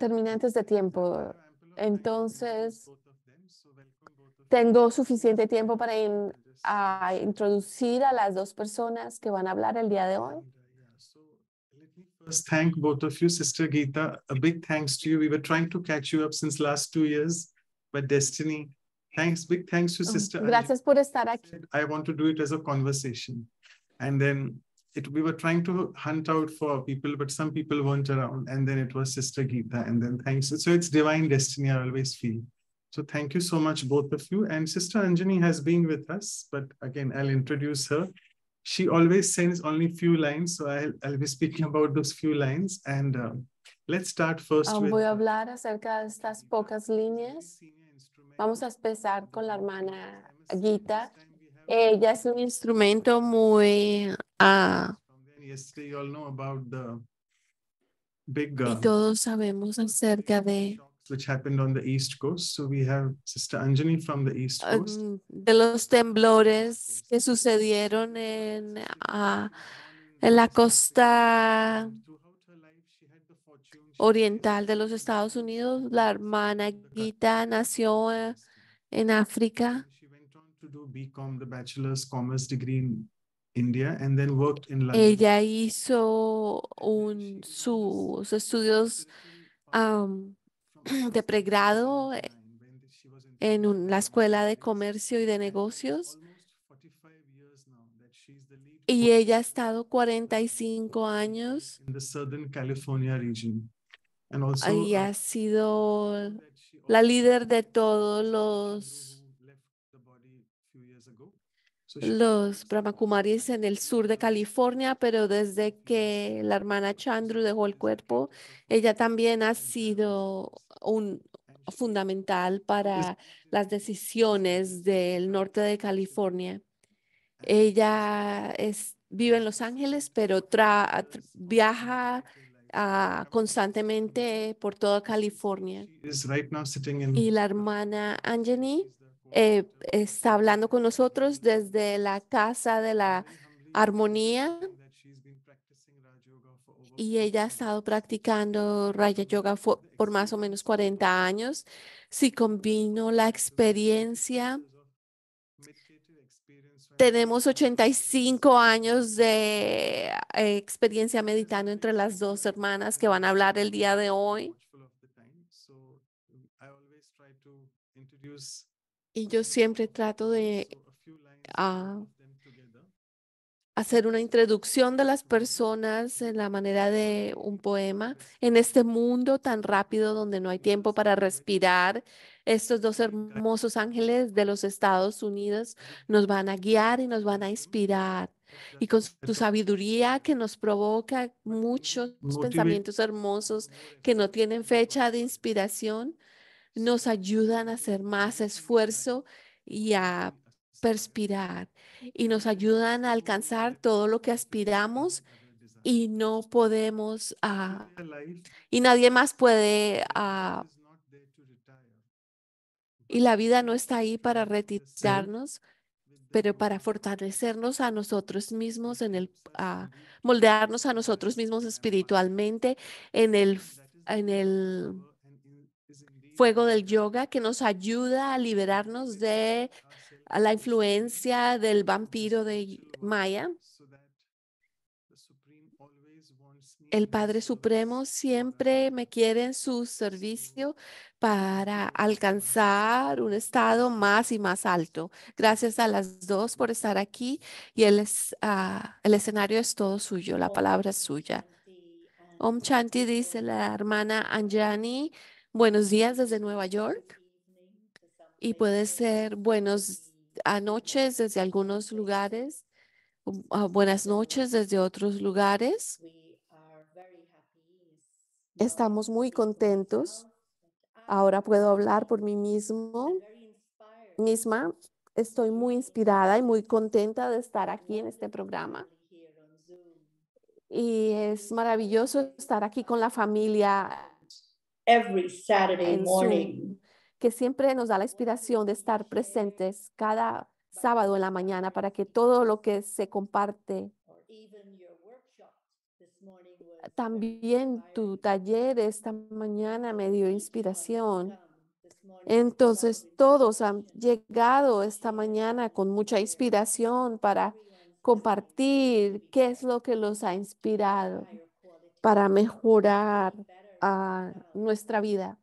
Terminé antes de tiempo. Entonces, tengo suficiente tiempo para ir a introducir a las dos personas que van a hablar el día de hoy. Uh, first, thank both of you, Sister Geeta. A big thanks to you. We were trying to catch you up since last two years, but destiny. Thanks, big thanks to Sister. Gracias por estar aquí. I want to do it as a conversation, and then it, we were trying to hunt out for people, but some people weren't around, and then it was Sister Geeta, and then thanks. So it's divine destiny. I always feel. So thank you so much, both of you. And Sister Anjani has been with us, but again, I'll introduce her. She always sends only few lines, so I'll, I'll be speaking about those few lines. And um, let's start first um, with... Voy a hablar acerca de estas pocas líneas. Vamos a empezar con la hermana Gita. Ella es un instrumento muy... Ah, uh, y todos sabemos acerca de which happened on the East Coast. So we have Sister Anjani from the East Coast. De los temblores que sucedieron en, ah, en la costa oriental de los Estados Unidos. La hermana Gita nació eh, en África. Ella hizo un, sus estudios (clears throat) de pregrado eh, en la Escuela de Comercio y de Negocios. Y ella ha estado 45 años. Y ha sido la líder de todos los los Brahmakumaris en el sur de California, pero desde que la hermana Chandru dejó el cuerpo, ella también ha sido un, fundamental para las decisiones del norte de California. Ella es, vive en Los Ángeles, pero viaja ah, constantemente por toda California. Y la hermana Angeni eh, está hablando con nosotros desde la Casa de la Armonía y ella ha estado practicando Raya Yoga por más o menos 40 años. Si combino la experiencia, tenemos 85 años de eh, experiencia meditando entre las dos hermanas que van a hablar el día de hoy. Y yo siempre trato de ah, hacer una introducción de las personas en la manera de un poema. En este mundo tan rápido donde no hay tiempo para respirar, estos dos hermosos ángeles de los Estados Unidos nos van a guiar y nos van a inspirar. Y con su sabiduría que nos provoca muchos pensamientos hermosos que no tienen fecha de inspiración, nos ayudan a hacer más esfuerzo y a perspirar y nos ayudan a alcanzar todo lo que aspiramos y no podemos a ah, y nadie más puede a ah, y la vida no está ahí para retirarnos pero para fortalecernos a nosotros mismos en el ah, moldearnos a nosotros mismos espiritualmente en el en el fuego del yoga que nos ayuda a liberarnos de a la influencia del vampiro de Maya. El Padre Supremo siempre me quiere en su servicio para alcanzar un estado más y más alto. Gracias a las dos por estar aquí y el, es, ah, el escenario es todo suyo, la palabra es suya. Om Chanti dice la hermana Anjani, buenos días desde Nueva York. Y puede ser buenos anoches desde algunos lugares, um, buenas noches desde otros lugares. Estamos muy contentos. Ahora puedo hablar por mí mismo, misma. Estoy muy inspirada y muy contenta de estar aquí en este programa. Y es maravilloso estar aquí con la familia. Every Saturday morning que siempre nos da la inspiración de estar presentes cada sábado en la mañana para que todo lo que se comparte, también tu taller esta mañana me dio inspiración. Entonces todos han llegado esta mañana con mucha inspiración para compartir qué es lo que los ha inspirado para mejorar a ah, nuestra vida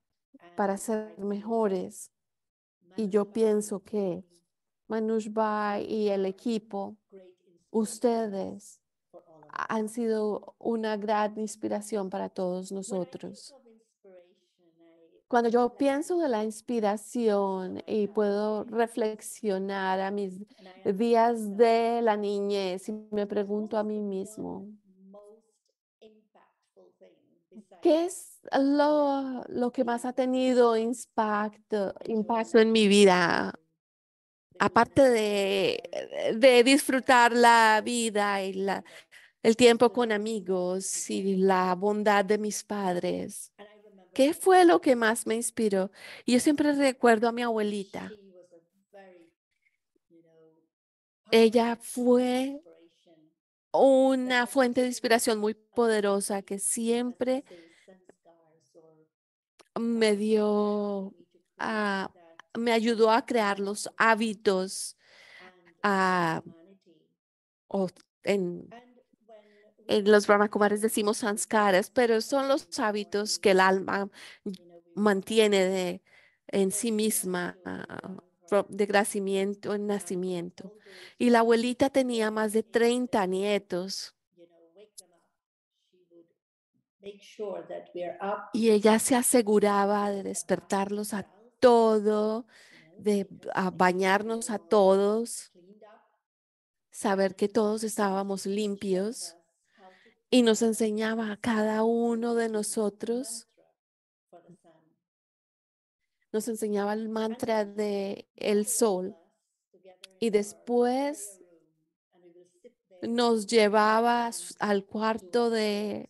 para ser mejores. Y yo pienso que Manush Bhai y el equipo, ustedes han sido una gran inspiración para todos nosotros. Cuando yo pienso de la inspiración y puedo reflexionar a mis días de la niñez y me pregunto a mí mismo, ¿Qué es lo, lo que más ha tenido impacto, impacto en mi vida? Aparte de, de disfrutar la vida y la, el tiempo con amigos y la bondad de mis padres, ¿qué fue lo que más me inspiró? Y yo siempre recuerdo a mi abuelita. Ella fue una fuente de inspiración muy poderosa que siempre me dio, me ayudó a crear los hábitos o en, en, los brahmacumares decimos sanskaras, pero son los hábitos que el alma mantiene de, en sí misma ah, de nacimiento en nacimiento. Y la abuelita tenía más de 30 nietos y ella se aseguraba de despertarlos a todo, de bañarnos a todos, saber que todos estábamos limpios y nos enseñaba a cada uno de nosotros, nos enseñaba el mantra de el sol y después nos llevaba al cuarto de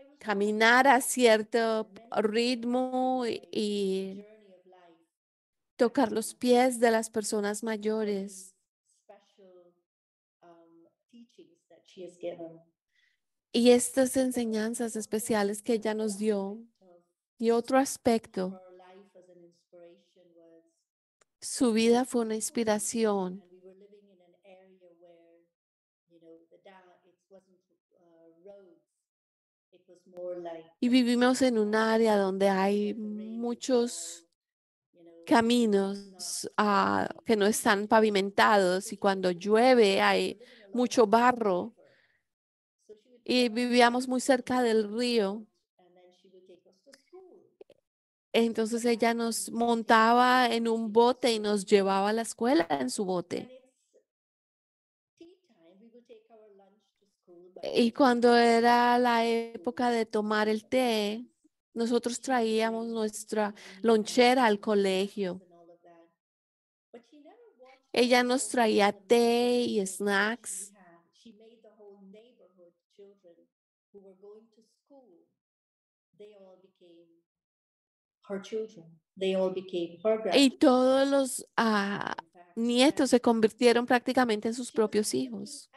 caminar a cierto ritmo y tocar los pies de las personas mayores. Y estas enseñanzas especiales que ella nos dio. Y otro aspecto, su vida fue una inspiración. Y vivimos en un área donde hay muchos caminos ah, que no están pavimentados y cuando llueve hay mucho barro. Y vivíamos muy cerca del río. Entonces ella nos montaba en un bote y nos llevaba a la escuela en su bote. Y cuando era la época de tomar el té, nosotros traíamos nuestra lonchera al colegio. Ella nos traía té y snacks. Y todos los ah, nietos se convirtieron prácticamente en sus propios hijos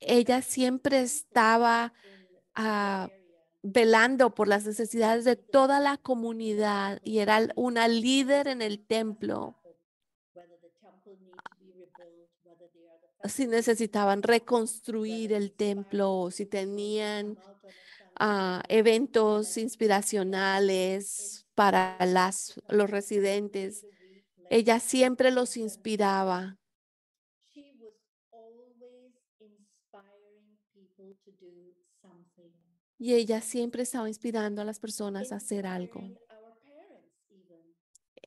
ella siempre estaba ah, velando por las necesidades de toda la comunidad y era una líder en el templo. Ah, si necesitaban reconstruir el templo, si tenían ah, eventos inspiracionales para las, los residentes, ella siempre los inspiraba Y ella siempre estaba inspirando a las personas a hacer algo,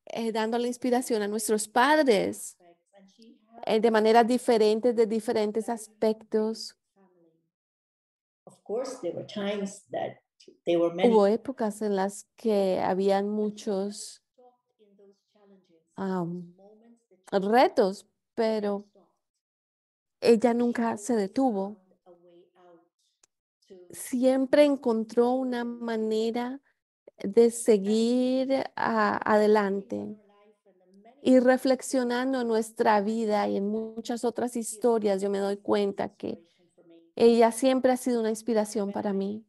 eh, dando la inspiración a nuestros padres eh, de maneras diferentes, de diferentes aspectos. Hubo épocas en las que habían muchos retos, pero ella nunca se detuvo siempre encontró una manera de seguir adelante. Y reflexionando en nuestra vida y en muchas otras historias, yo me doy cuenta que ella siempre ha sido una inspiración para mí.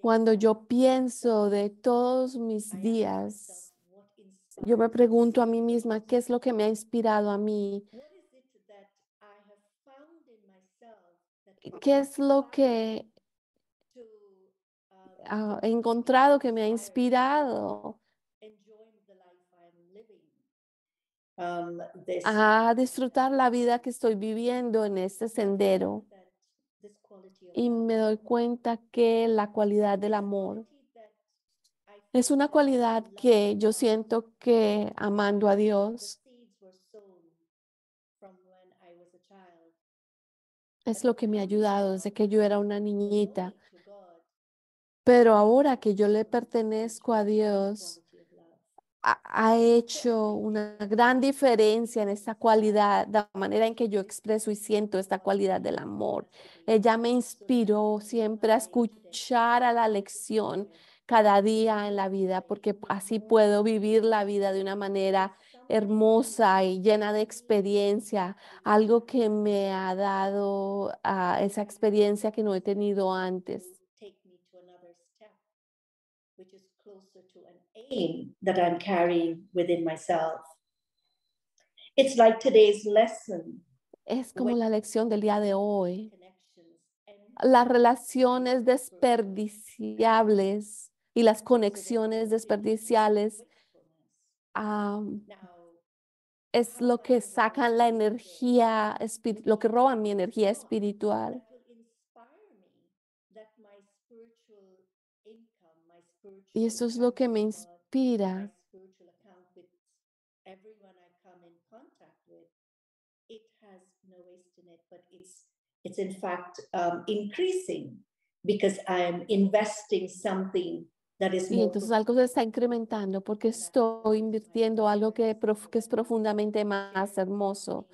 Cuando yo pienso de todos mis días, yo me pregunto a mí misma, ¿qué es lo que me ha inspirado a mí? qué es lo que he encontrado que me ha inspirado um, a disfrutar la vida que estoy viviendo en este sendero. Y me doy cuenta que la cualidad del amor es una cualidad que yo siento que amando a Dios, es lo que me ha ayudado desde que yo era una niñita. Pero ahora que yo le pertenezco a Dios, ha, hecho una gran diferencia en esta cualidad, la manera en que yo expreso y siento esta cualidad del amor. Ella me inspiró siempre a escuchar a la lección cada día en la vida, porque así puedo vivir la vida de una manera hermosa y llena de experiencia, algo que me ha dado ah, esa experiencia que no he tenido antes. that I'm carrying within myself. It's like today's lesson. Es como la lección del día de hoy. Las relaciones desperdiciables y las conexiones desperdiciales es lo que sacan la energía, lo que roban mi energía espiritual. Y eso es lo que me inspira. It's in fact um, increasing because I'm investing something y entonces algo se está incrementando porque estoy invirtiendo algo que, es profundamente más hermoso,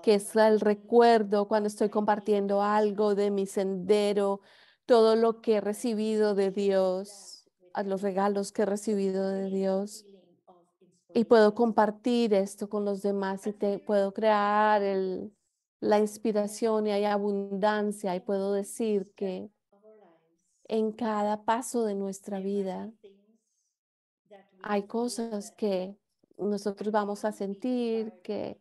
que es ah. el recuerdo cuando estoy compartiendo algo de mi sendero, todo lo que he recibido de Dios, los regalos que he recibido de Dios. Y puedo compartir esto con los demás y te, puedo crear la inspiración y hay abundancia y puedo decir que en cada paso de nuestra vida hay cosas que nosotros vamos a sentir que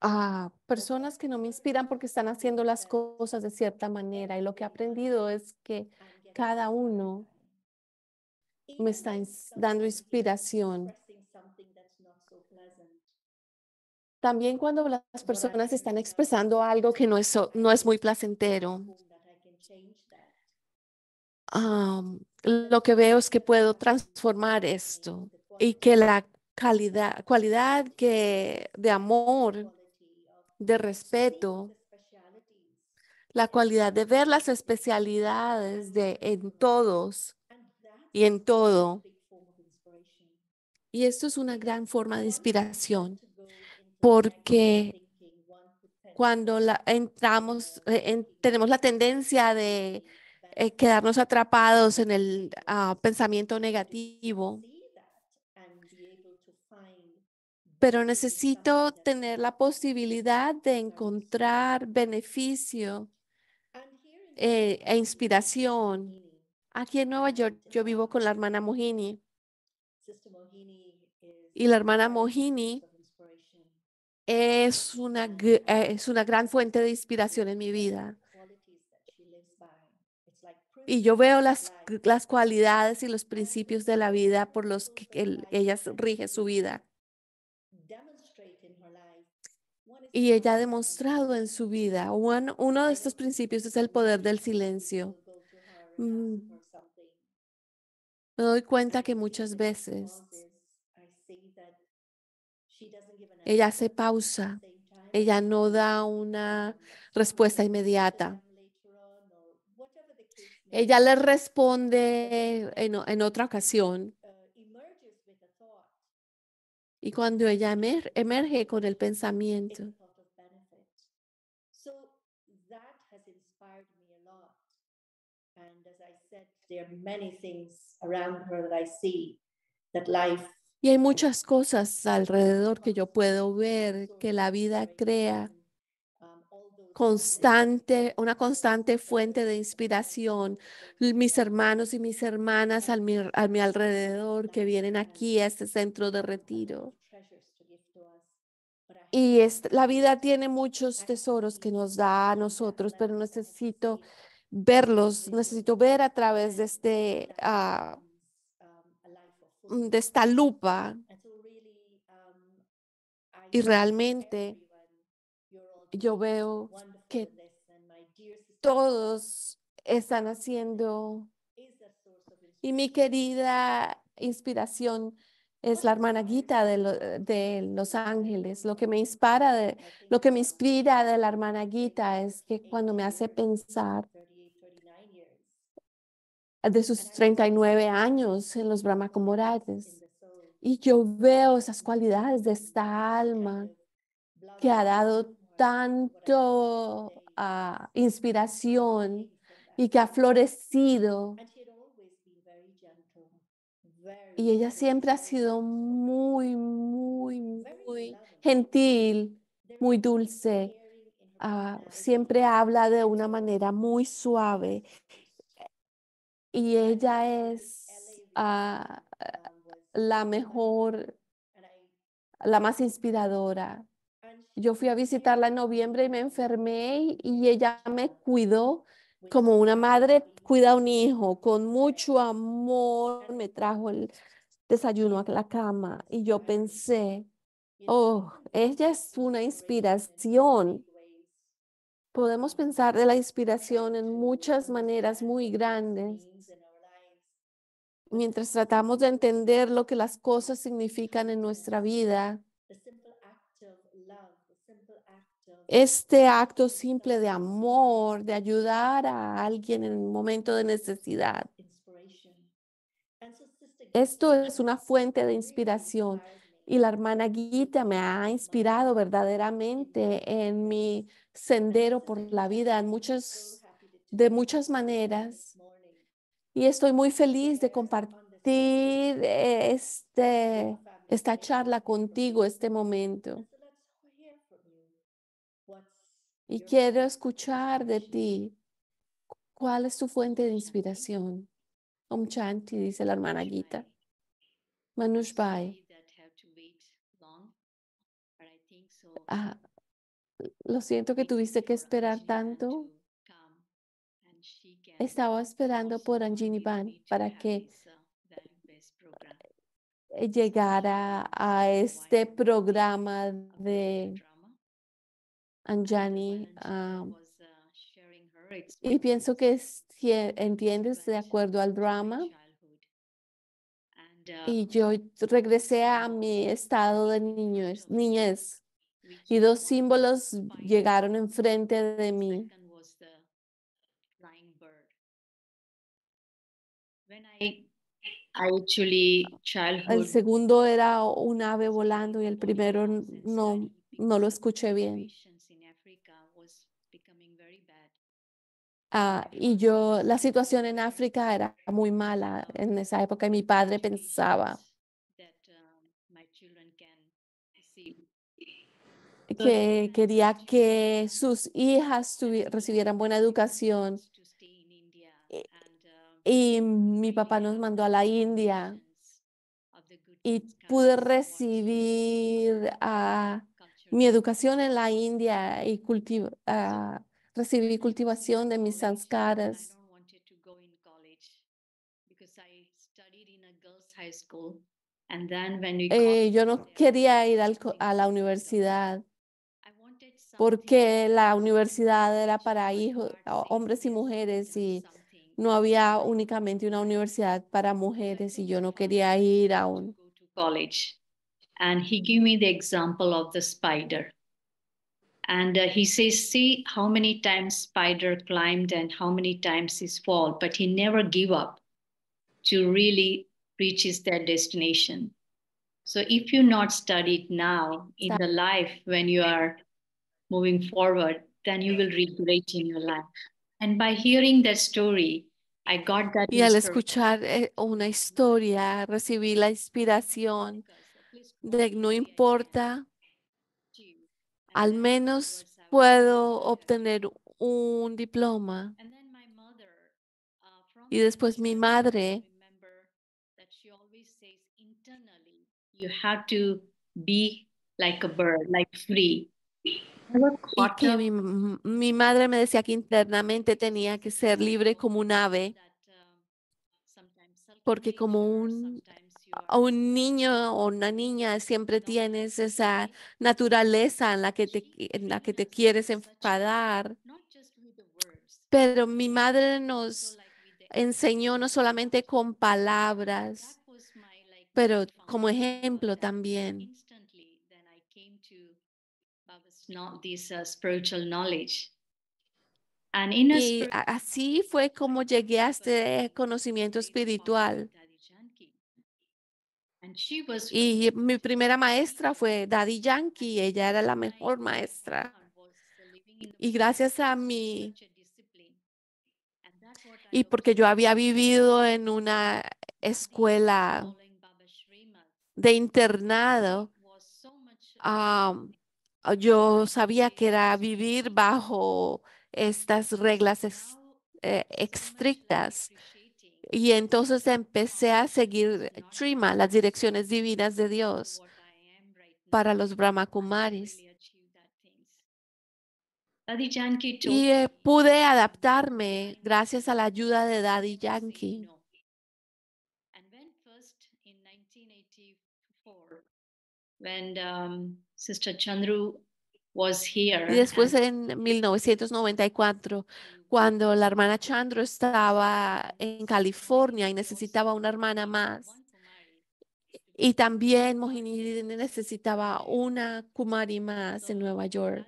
a ah, personas que no me inspiran porque están haciendo las cosas de cierta manera. Y lo que he aprendido es que cada uno me está dando inspiración También cuando las personas están expresando algo que no es, no es muy placentero, pues, lo que veo es que puedo transformar esto y que la calidad, cualidad de amor, de respeto, la cualidad de ver las especialidades de en todos y en todo. Y esto es una gran forma de inspiración porque cuando la, entramos, eh, tenemos la tendencia de eh, quedarnos atrapados en el ah, pensamiento negativo, pero necesito tener la posibilidad de encontrar beneficio eh, e inspiración. Aquí en Nueva York yo vivo con la hermana Mohini y la hermana Mohini es una, eh, es una gran fuente de inspiración en mi vida. Y yo veo las, las cualidades y los principios de la vida por los que ella rige su vida. Y ella ha demostrado en su vida, uno, de estos principios es el poder del silencio. Mm. Me doy cuenta que muchas veces ella se pausa. Ella no da una respuesta inmediata. Ella le responde en, otra ocasión. Y cuando ella emerge, emerge con el pensamiento, there are many things around her that I see that life y hay muchas cosas alrededor que yo puedo ver, que la vida crea constante, una constante fuente de inspiración. Mis hermanos y mis hermanas a mi, alrededor que vienen aquí a este centro de retiro. Y es, la vida tiene muchos tesoros que nos da a nosotros, pero necesito verlos, necesito ver a través de este ah, Mm, de esta lupa um, y realmente yo veo que todos están haciendo y mi querida inspiración es la hermana guita de, de, Los Ángeles. Lo que me inspira de, lo que me inspira de la hermana guita es que cuando me hace pensar de sus 39 años en los Brahma Morales. Y yo veo esas cualidades de esta alma que ha dado tanto ah, inspiración y que ha florecido. Y ella siempre ha sido muy, muy, muy gentil, muy dulce. Ah, siempre habla de una manera muy suave y ella es ah, la mejor, la más inspiradora. Yo fui a visitarla en noviembre y me enfermé y ella me cuidó como una madre cuida a un hijo, con mucho amor me trajo el desayuno a la cama y yo pensé, oh, ella es una inspiración. Podemos pensar de la inspiración en muchas maneras muy grandes mientras tratamos de entender lo que las cosas significan en nuestra vida, este acto simple de amor, de ayudar a alguien en un momento de necesidad. Esto es una fuente de inspiración y la hermana Guita me ha inspirado verdaderamente en mi sendero por la vida en muchas, de muchas maneras y estoy muy feliz de compartir eh, este, esta charla contigo, este momento. Y quiero escuchar de ti cuál es tu fuente de inspiración. Om Chanti, dice la hermana Gita. Manush ah, lo siento que tuviste que esperar tanto, estaba esperando por Angini Ban para que eh, llegara a este programa de Anjani. Um, y pienso que entiendes de acuerdo al drama. Y yo regresé a mi estado de niños niñez y dos símbolos llegaron enfrente de mí El segundo era un ave volando y el primero no, no lo escuché bien. ah y yo, la situación en África era muy mala en esa época y mi padre pensaba um, que quería que sus hijas recibieran buena educación y mi papá nos mandó a la India y pude recibir ah, mi educación en la India y ah, recibí cultivación de mis sanskaras. Eh, yo no quería ir a la universidad porque la universidad era para hijos, hombres y mujeres y no había únicamente una universidad para mujeres y yo no quería ir a un college. And he gave me the example of the spider. And uh, he says, see how many times spider climbed and how many times he fall, but he never give up to really reaches their destination. So if you not study it now in the life when you are moving forward, then you will regret in your life. And by hearing story, I got that y al escuchar eh, una historia, recibí la inspiración de no importa, al menos puedo obtener un diploma. Y después mi madre You have to be like a bird, like free. Y mi, madre me decía que internamente tenía que ser libre como un ave, porque como un, un niño o una niña siempre tienes esa naturaleza en la que te, en la que te quieres enfadar. Pero mi madre nos enseñó no solamente con palabras, pero como ejemplo también y así fue como llegué a este conocimiento espiritual. Y mi primera maestra fue Daddy Yankee, ella era la mejor maestra. Y gracias a mi y porque yo había vivido en una escuela de internado, Ah, yo sabía que era vivir bajo estas reglas eh, estrictas. Y entonces empecé a seguir Trima, las direcciones divinas de Dios para los Brahma Kumaris. Y eh, pude adaptarme gracias a la ayuda de Daddy Yankee. When, um, Sister Chandru was here. Y después en 1994, cuando la hermana Chandru estaba en California y necesitaba una hermana más, y también Mohini necesitaba una Kumari más en Nueva York.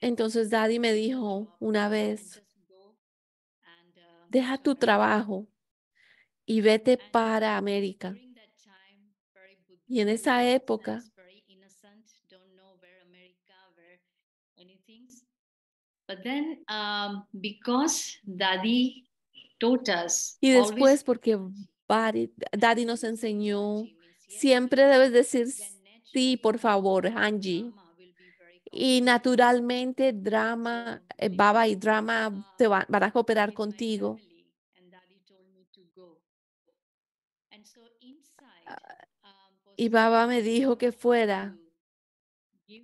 Entonces Daddy me dijo una vez, deja tu trabajo y vete para América. Y en esa época, y después porque Daddy nos enseñó, siempre debes decir sí, por favor, Angie. Y naturalmente, drama, eh, Baba y drama um, te van a cooperar contigo. y Baba me dijo que fuera. y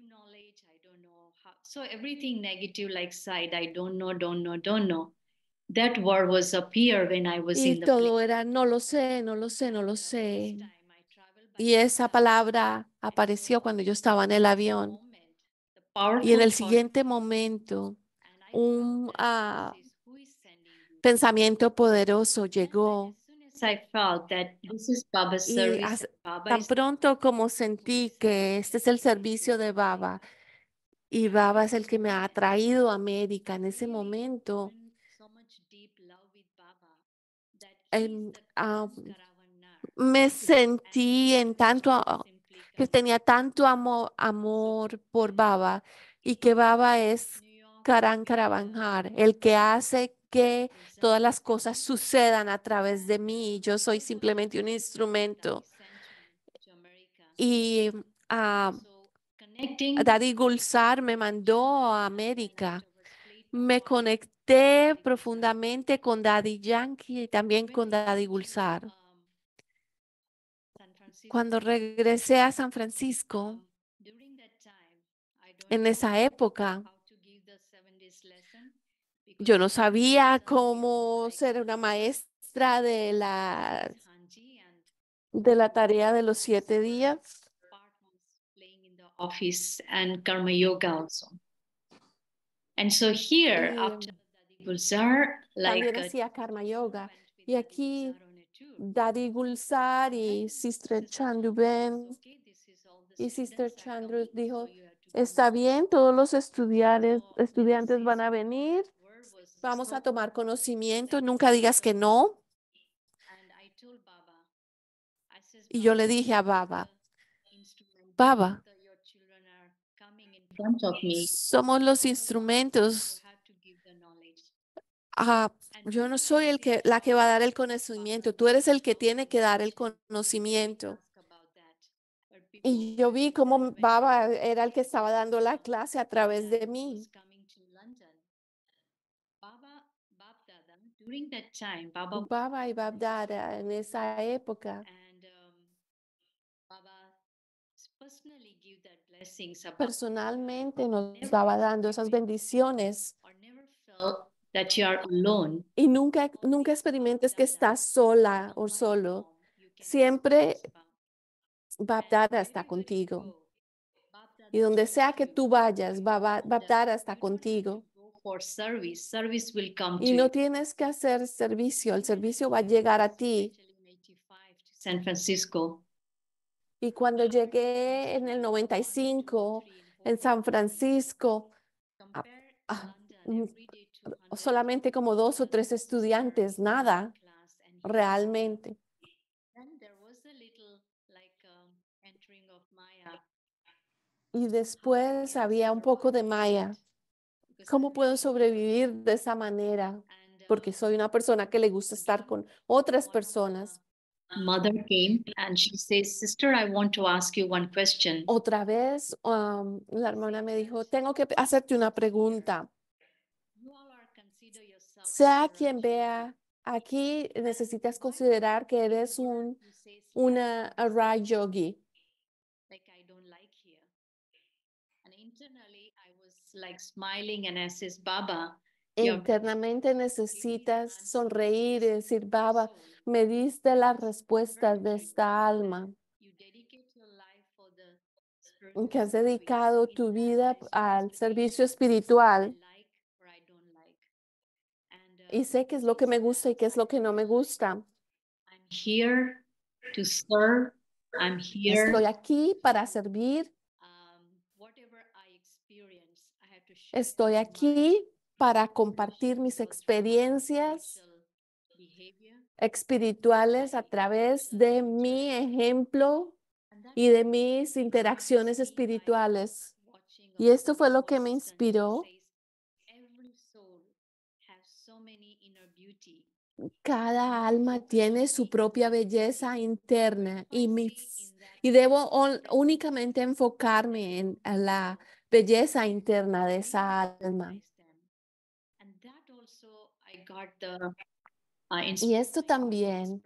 todo era no lo sé, no lo sé, no lo sé. Y esa palabra apareció cuando yo estaba en el avión. Y en el siguiente momento, un ah, pensamiento poderoso llegó tan pronto como sentí que este es el servicio de Baba y Baba es el que me ha traído a América en ese momento, em, ah, me sentí en tanto que tenía tanto amor, amor por Baba y que Baba es carán caravanjar el que hace que todas las cosas sucedan a través de mí. Yo soy simplemente un instrumento. Y ah, Daddy Gulzar me mandó a América. Me conecté profundamente con Daddy Yankee y también con Daddy Gulzar. Cuando regresé a San Francisco, en esa época, yo no sabía cómo ser una maestra de la, de la tarea de los siete días. Office and Karma Karma Yoga. Y aquí, Daddy Gulzar y Sister Chanduben y Sister Chandru dijo, está bien, todos los estudiantes, estudiantes van a venir Vamos a tomar conocimiento, nunca digas que no. Y yo le dije a Baba, Baba, somos los instrumentos. yo no soy el que, la que va a dar el conocimiento, tú eres el que tiene que dar el conocimiento. Y yo vi cómo Baba era el que estaba dando la clase a través de mí. Baba, y Babdada en esa época um, personalmente nos estaba dando esas bendiciones y nunca, nunca experimentes que estás sola o solo. Siempre Babdara está contigo. Y donde sea que tú vayas, Babdara está contigo service. y no tienes que hacer servicio, el servicio va a llegar a ti. San Francisco. Y cuando llegué en el 95 en San Francisco, mm, solamente como dos o tres estudiantes, nada realmente. Y después había un poco de Maya. ¿Cómo puedo sobrevivir de esa manera? Um, Porque soy una persona que le gusta estar con otras personas. Otra vez, um, la hermana me dijo, tengo que hacerte una pregunta. Sea quien vea, aquí necesitas considerar que eres un una Rai Yogi. Internamente necesitas sonreír y decir, Baba, me diste las respuestas de esta alma que has dedicado tu vida al servicio espiritual. Y um, sé qué es lo que me gusta y qué es lo que no me gusta. Estoy aquí para servir. Estoy aquí para compartir mis experiencias espirituales a través de mi ejemplo y de mis interacciones espirituales. Y esto fue lo que me inspiró. Cada alma tiene su propia belleza interna y, y debo únicamente enfocarme en la belleza interna de esa alma. Y esto también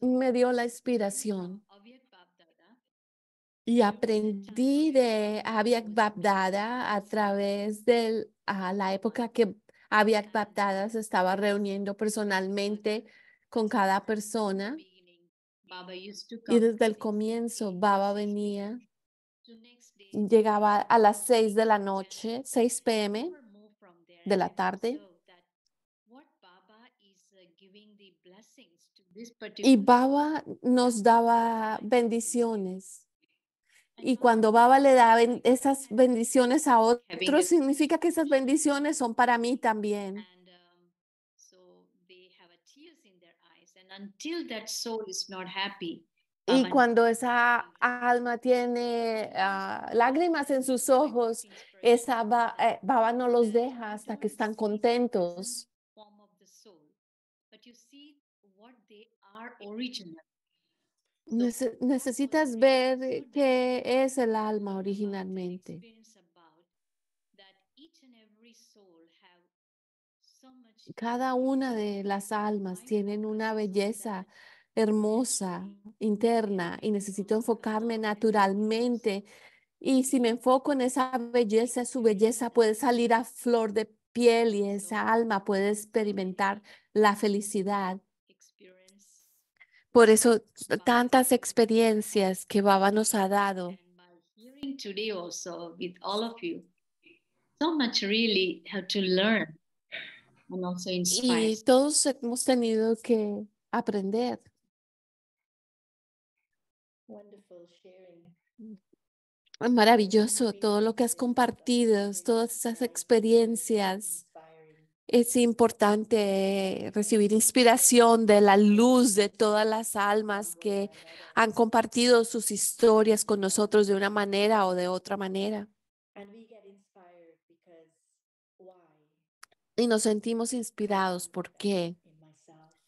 me dio la inspiración y aprendí de Abiyak Babdada a través de a la época que Abiyak Babdada se estaba reuniendo personalmente con cada persona. Y desde el comienzo, Baba venía llegaba a las seis de la noche, 6 pm de la tarde. Y Baba nos daba bendiciones. Y cuando Baba le da esas bendiciones a otros, significa que esas bendiciones son para mí también. Until that soul is not happy, y cuando esa alma tiene ah, lágrimas en sus ojos, esa eh, baba no los deja hasta que están contentos. necesitas ver qué es el alma originalmente. Cada una de las almas tienen una belleza hermosa, interna, y necesito enfocarme naturalmente. Y si me enfoco en esa belleza, su belleza puede salir a flor de piel y esa alma puede experimentar la felicidad. Por eso tantas experiencias que Baba nos ha dado. Y todos hemos tenido que aprender. Ah, maravilloso todo lo que has compartido, todas esas experiencias. Es importante recibir inspiración de la luz de todas las almas que han compartido sus historias con nosotros de una manera o de otra manera. Y nos sentimos inspirados. ¿Por qué?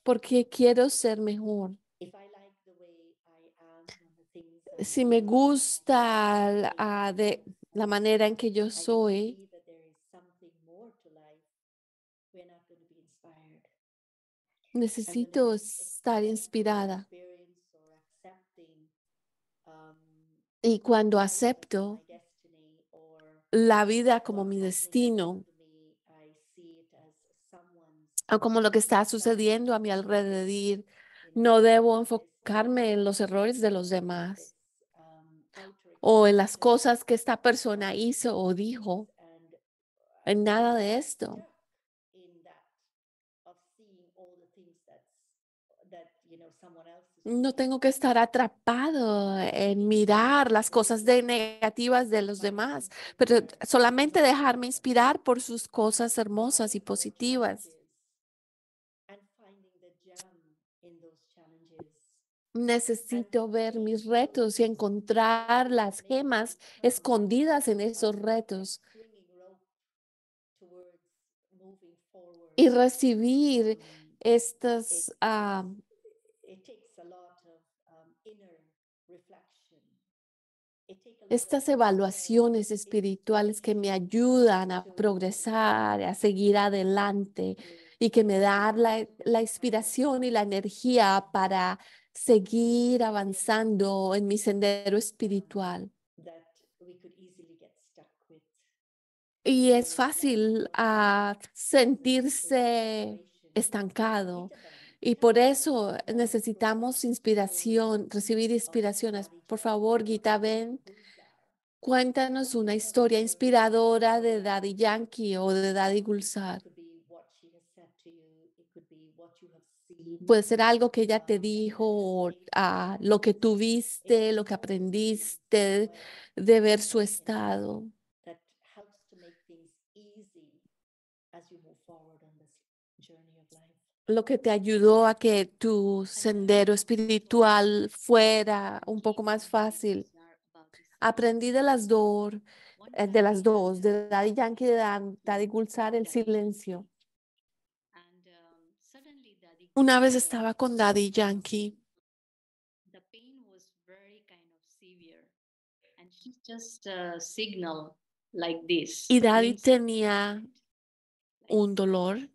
Porque quiero ser mejor si me gusta la, ah, de la manera en que yo soy, necesito estar inspirada. Y cuando acepto la vida como mi destino, o como lo que está sucediendo a mi alrededor, no debo enfocarme en los errores de los demás o en las cosas que esta persona hizo o dijo, uh, en nada de esto. No tengo que estar atrapado en mirar las cosas de negativas de los demás, pero solamente dejarme inspirar por sus cosas hermosas y positivas. Necesito ver mis retos y encontrar las gemas escondidas en esos retos. Y recibir estas... Ah, estas evaluaciones espirituales que me ayudan a progresar, a seguir adelante y que me dan la, la inspiración y la energía para seguir avanzando en mi sendero espiritual. Y es fácil ah, sentirse estancado. Y por eso necesitamos inspiración, recibir inspiraciones. Por favor, Gita, ven, cuéntanos una historia inspiradora de Daddy Yankee o de Daddy Gulzar. puede ser algo que ella te dijo, o, ah, lo que tuviste, lo que aprendiste de ver su estado. lo que te ayudó a que tu sendero espiritual fuera un poco más fácil. Aprendí de las dos, eh, de las dos, de Daddy Yankee y de Daddy Gulsar el silencio. Una vez estaba con Daddy Yankee. Y Daddy tenía un dolor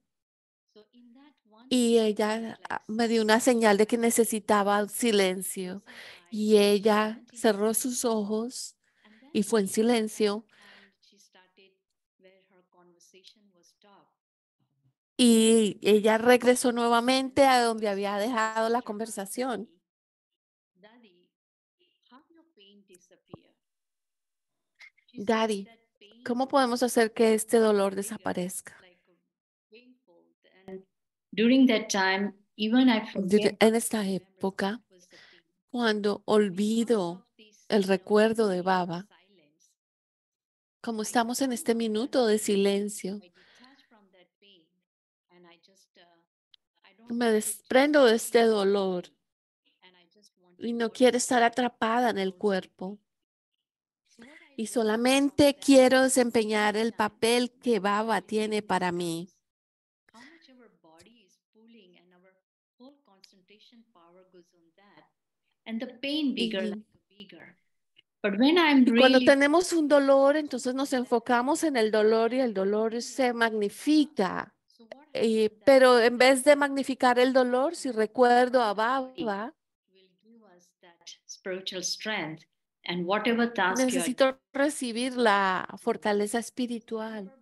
y ella ah, me dio una señal de que necesitaba silencio y ella cerró sus ojos y fue en silencio Y ella regresó nuevamente a donde había dejado la conversación. Daddy, ¿cómo podemos hacer que este dolor desaparezca? en esta época, cuando olvido el recuerdo de Baba, como estamos en este minuto de silencio, Me desprendo de este dolor y no quiero estar atrapada en el cuerpo. Y solamente quiero desempeñar el papel que Baba tiene para mí. cuando tenemos un dolor, entonces nos enfocamos en el dolor y el dolor se magnifica. Eh, pero en vez de magnificar el dolor, si recuerdo a Baba, necesito recibir la fortaleza espiritual.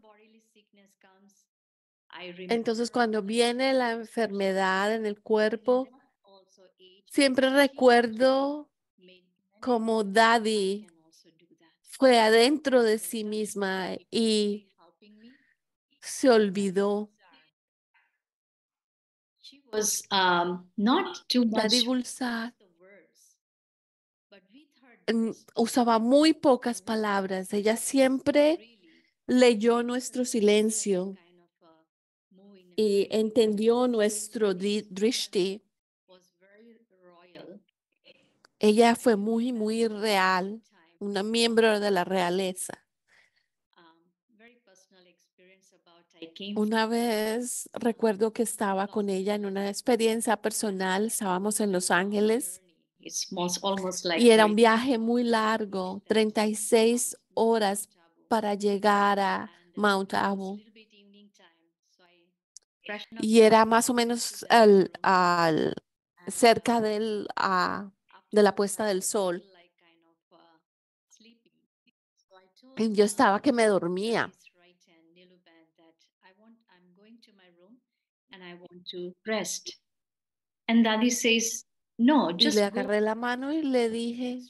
Entonces, cuando viene la enfermedad en el cuerpo, siempre recuerdo como Daddy fue adentro de sí misma y se olvidó was um, La usaba muy pocas palabras. Ella siempre leyó nuestro silencio uh, y entendió nuestro drishti. Ella fue muy, muy real, una miembro de la realeza. Una vez recuerdo que estaba con ella en una experiencia personal, estábamos en Los Ángeles y era un viaje muy largo, 36 horas para llegar a Mount Abu. Y era más o menos cerca del, ah, de la puesta del sol. Uh, Yo estaba que me dormía. to rest. daddy says, no, just le agarré la mano y le dije,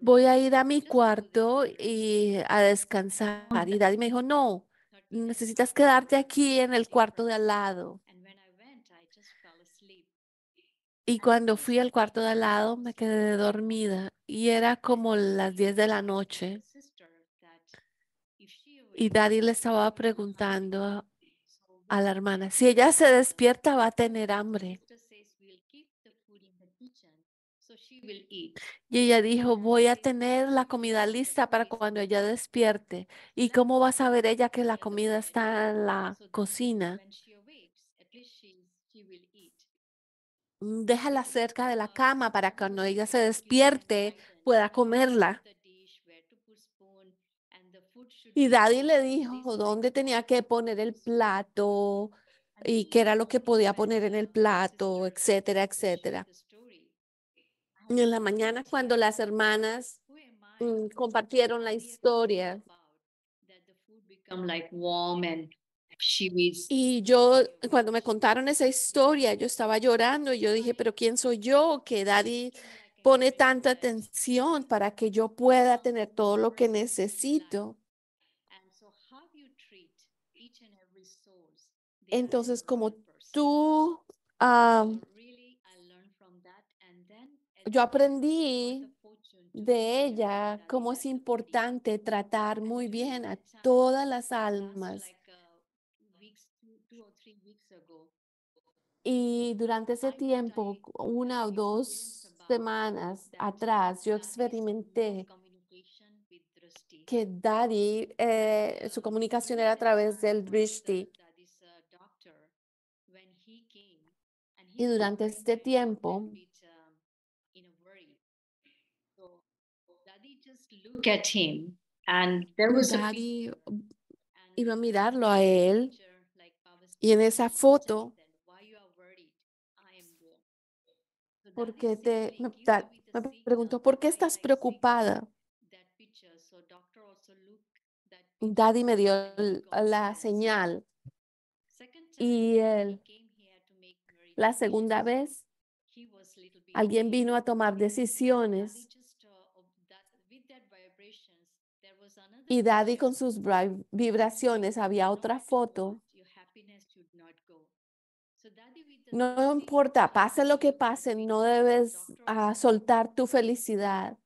voy a ir a mi cuarto y a descansar. Y daddy me dijo, no, necesitas quedarte aquí en el cuarto de al lado. Y cuando fui al cuarto de al lado me quedé dormida y era como las 10 de la noche. Y Daddy le estaba preguntando a la hermana. Si ella se despierta, va a tener hambre. Y ella dijo, voy a tener la comida lista para cuando ella despierte. ¿Y cómo va a saber ella que la comida está en la cocina? Déjala cerca de la cama para que cuando ella se despierte pueda comerla. Y Daddy le dijo dónde tenía que poner el plato y qué era lo que podía poner en el plato, etcétera, etcétera. Y en la mañana cuando las hermanas mm, compartieron la historia, y yo, cuando me contaron esa historia, yo estaba llorando y yo dije, pero ¿quién soy yo? Que Daddy pone tanta atención para que yo pueda tener todo lo que necesito. Entonces, como tú, ah, yo aprendí de ella cómo es importante tratar muy bien a todas las almas. Y durante ese tiempo, una o dos semanas atrás, yo experimenté que Daddy, eh, su comunicación era a través del Drishti. Y durante este tiempo, Daddy iba a mirarlo a él y en esa foto, porque te, me, me preguntó, ¿por qué estás preocupada? Daddy me dio la señal y él la segunda vez, alguien vino a tomar decisiones y Daddy con sus vibraciones, había otra foto. No importa, pase lo que pase, no debes soltar tu felicidad.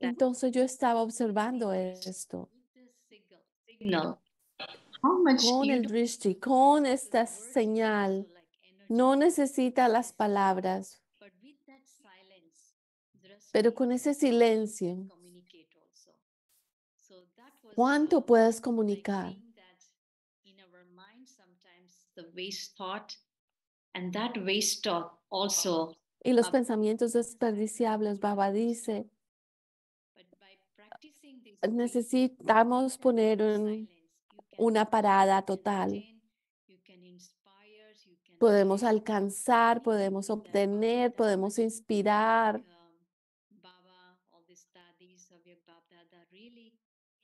Entonces yo estaba observando esto. No, con el drishti, con esta señal. No necesita las palabras. Pero con ese silencio, ¿cuánto puedes comunicar? y los pensamientos desperdiciables, Baba dice, pues, necesitamos poner una parada total. Podemos alcanzar, podemos obtener, podemos inspirar.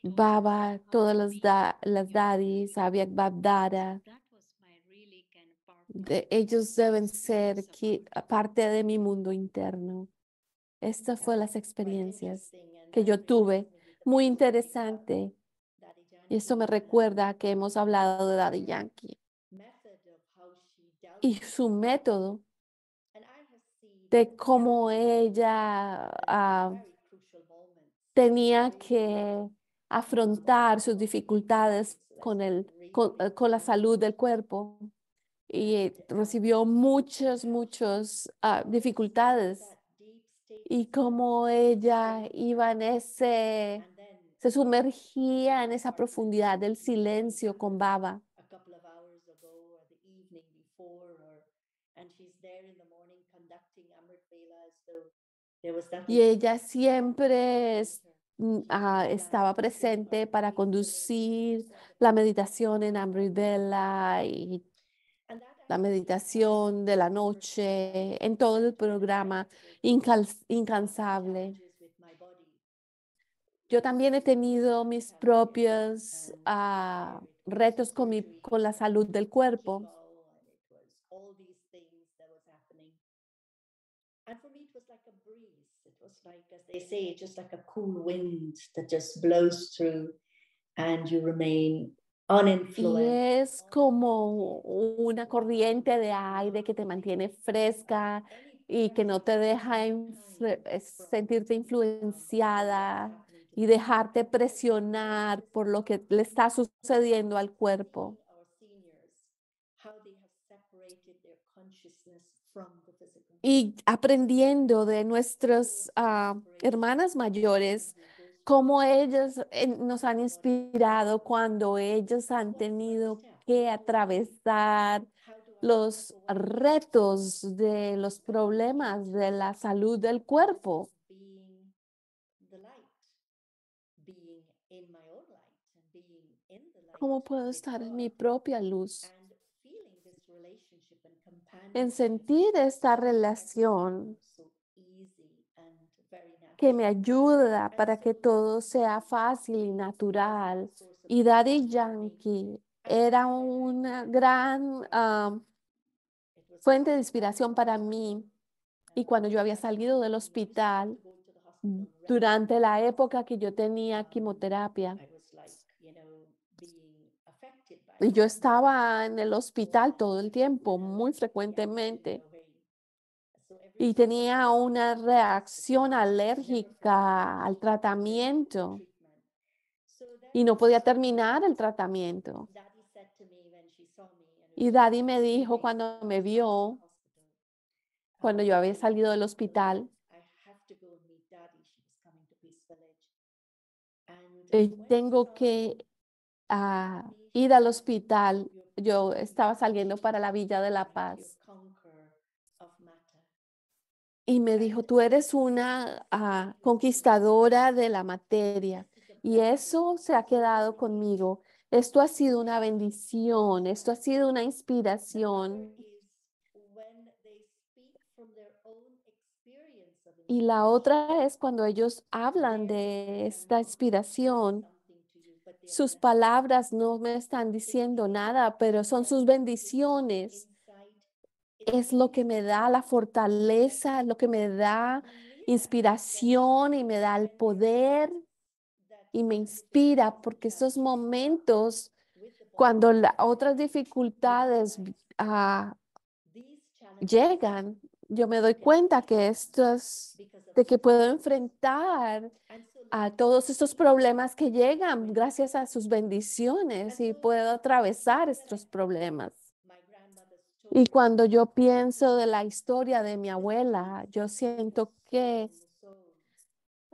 Baba, todas las, da, las dadis, Abyak Babdara, de, ellos deben ser parte de mi mundo interno. Estas fueron las experiencias que yo tuve muy interesante. Y esto me recuerda que hemos hablado de Daddy Yankee y su método de cómo ella ah, tenía que afrontar sus dificultades con, el, eh, con, la salud del cuerpo y recibió muchas, muchas ah, dificultades y cómo ella iba en ese se sumergía en esa profundidad del silencio con Baba. Y ella siempre mm, ah, estaba presente para conducir la meditación en Amrit Vela y la meditación de la noche en todo el programa incansable. Yo también he tenido mis propios ah, retos con, la salud del cuerpo. Y es como una corriente de aire que te mantiene fresca y que no te deja eh, sentirte influenciada y dejarte presionar por lo que le está sucediendo al cuerpo. Y aprendiendo de nuestras ah, hermanas mayores, cómo ellas nos han inspirado cuando ellas han tenido que atravesar los retos de los problemas de la salud del cuerpo. ¿Cómo puedo estar en mi propia luz? En sentir esta relación que me ayuda para que todo sea fácil y natural. Y Daddy Yankee era una gran um, fuente de inspiración para mí. Y cuando yo había salido del hospital, durante la época que yo tenía quimioterapia, yo estaba en el hospital todo el tiempo, muy frecuentemente, y tenía una reacción alérgica al tratamiento y no podía terminar el tratamiento. Y Daddy me dijo cuando me vio, cuando yo había salido del hospital, tengo que ah, ir al hospital. Yo estaba saliendo para la Villa de la Paz. Y me dijo, tú eres una ah, conquistadora de la materia. Y eso se ha quedado conmigo. Esto ha sido una bendición, esto ha sido una inspiración. Y la otra es cuando ellos hablan de esta inspiración sus palabras no me están diciendo nada, pero son sus bendiciones. Es lo que me da la fortaleza, lo que me da inspiración y me da el poder y me inspira porque esos momentos cuando las otras dificultades ah, llegan, yo me doy cuenta que esto de que puedo enfrentar a todos estos problemas que llegan gracias a sus bendiciones y puedo atravesar estos problemas. Y cuando yo pienso de la historia de mi abuela, yo siento que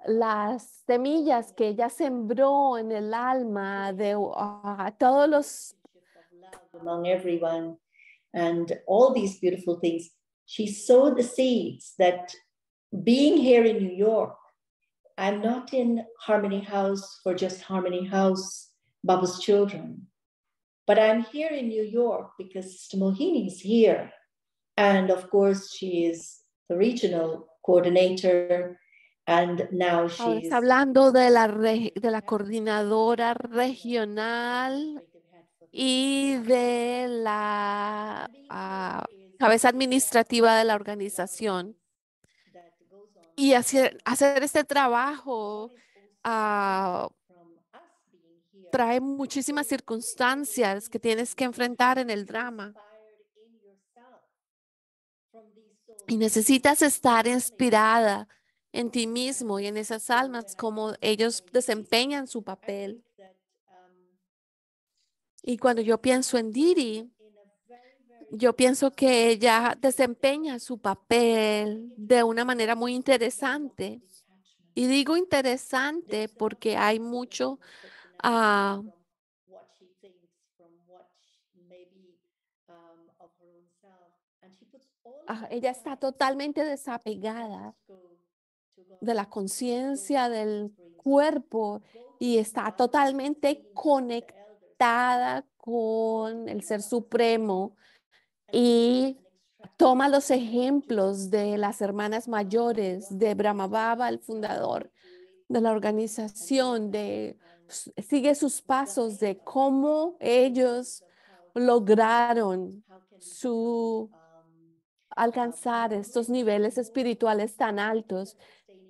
las semillas que ella sembró en el alma de ah, todos los among everyone and all these beautiful things she sowed the seeds that being here in New York I'm not in Harmony House for just Harmony House, Baba's children, but I'm here in New York because Sister Mohini is here. And of course, she is the regional coordinator. And now she's. hablando de la, de la coordinadora regional y de la uh, cabeza administrativa de la organización. y hacer, hacer este trabajo ah, trae muchísimas circunstancias que tienes que enfrentar en el drama. Y necesitas estar inspirada en ti mismo y en esas almas, como ellos desempeñan su papel. Y cuando yo pienso en Diri, yo pienso que ella desempeña su papel de una manera muy interesante. Y digo interesante porque hay mucho ah, ella está totalmente desapegada de la conciencia del cuerpo y está totalmente conectada con el ser supremo y toma los ejemplos de las hermanas mayores, de Baba, el fundador de la organización, de, sigue sus pasos de cómo ellos lograron su alcanzar estos niveles espirituales tan altos.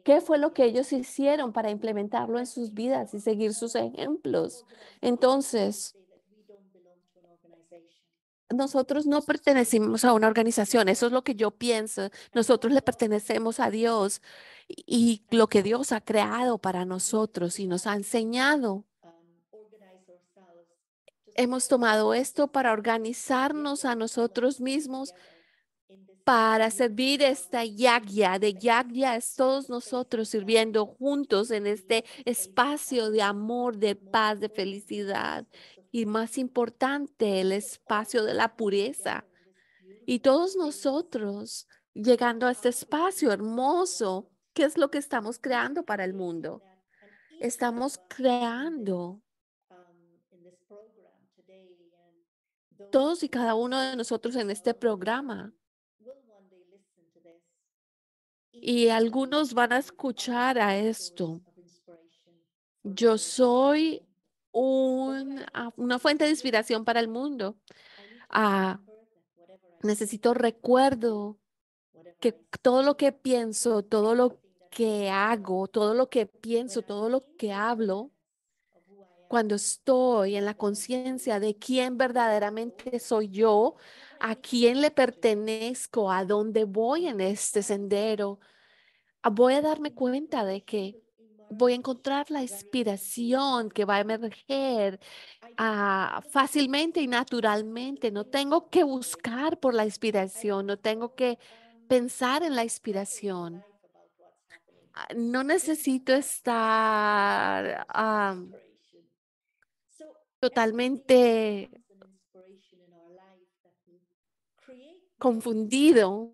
¿Qué fue lo que ellos hicieron para implementarlo en sus vidas y seguir sus ejemplos? Entonces, nosotros no pertenecemos a una organización, eso es lo que yo pienso, nosotros le pertenecemos a Dios y lo que Dios ha creado para nosotros y nos ha enseñado. Hemos tomado esto para organizarnos a nosotros mismos para servir esta yagya. De yagya es todos nosotros sirviendo juntos en este espacio de amor, de paz, de felicidad y más importante, el espacio de la pureza. Y todos nosotros llegando a este espacio hermoso, ¿qué es lo que estamos creando para el mundo? Estamos creando todos y cada uno de nosotros en este programa. Y algunos van a escuchar a esto. Yo soy Ah, una fuente de inspiración para el mundo. Ah, necesito recuerdo que todo lo que pienso, todo lo que hago, todo lo que pienso, todo lo que hablo, cuando estoy en la conciencia de quién verdaderamente soy yo, a quién le pertenezco, a dónde voy en este sendero, ah, voy a darme cuenta de que voy a encontrar la inspiración que va a emerger ah, fácilmente y naturalmente. No tengo que buscar por la inspiración, no tengo que pensar en la inspiración. Ah, no necesito estar ah, totalmente confundido.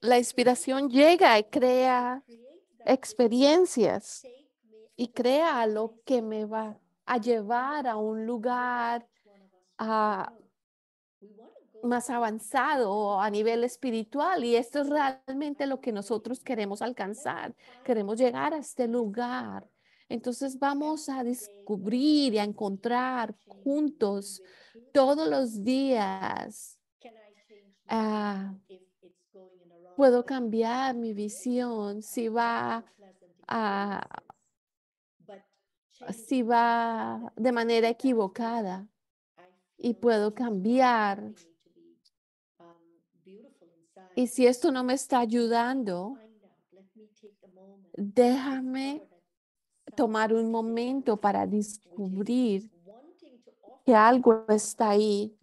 La inspiración llega y crea experiencias y créalo que me va a llevar a un lugar más avanzado a nivel espiritual y esto es realmente lo que nosotros queremos alcanzar. Queremos llegar a este lugar. Entonces vamos a descubrir y a encontrar juntos todos los días. Ah, puedo cambiar mi visión si va a si va de manera equivocada y puedo cambiar. Y si esto no me está ayudando, déjame tomar un momento para descubrir que algo está ahí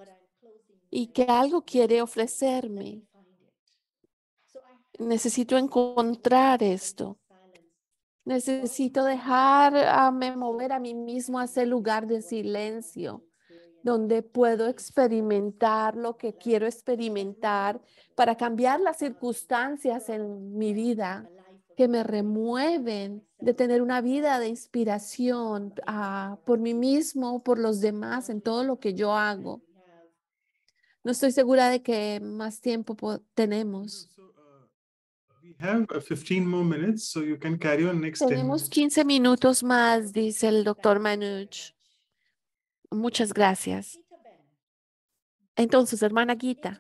y que algo quiere ofrecerme. Necesito encontrar esto. Necesito dejarme ah, mover a mí mismo a ese lugar de silencio donde puedo experimentar lo que quiero experimentar para cambiar las circunstancias en mi vida que me remueven de tener una vida de inspiración ah, por mí mismo, por los demás, en todo lo que yo hago. No estoy segura de que más tiempo tenemos. Tenemos 15 minutos más, dice el doctor Manuch. Muchas gracias. Entonces, hermana Gita,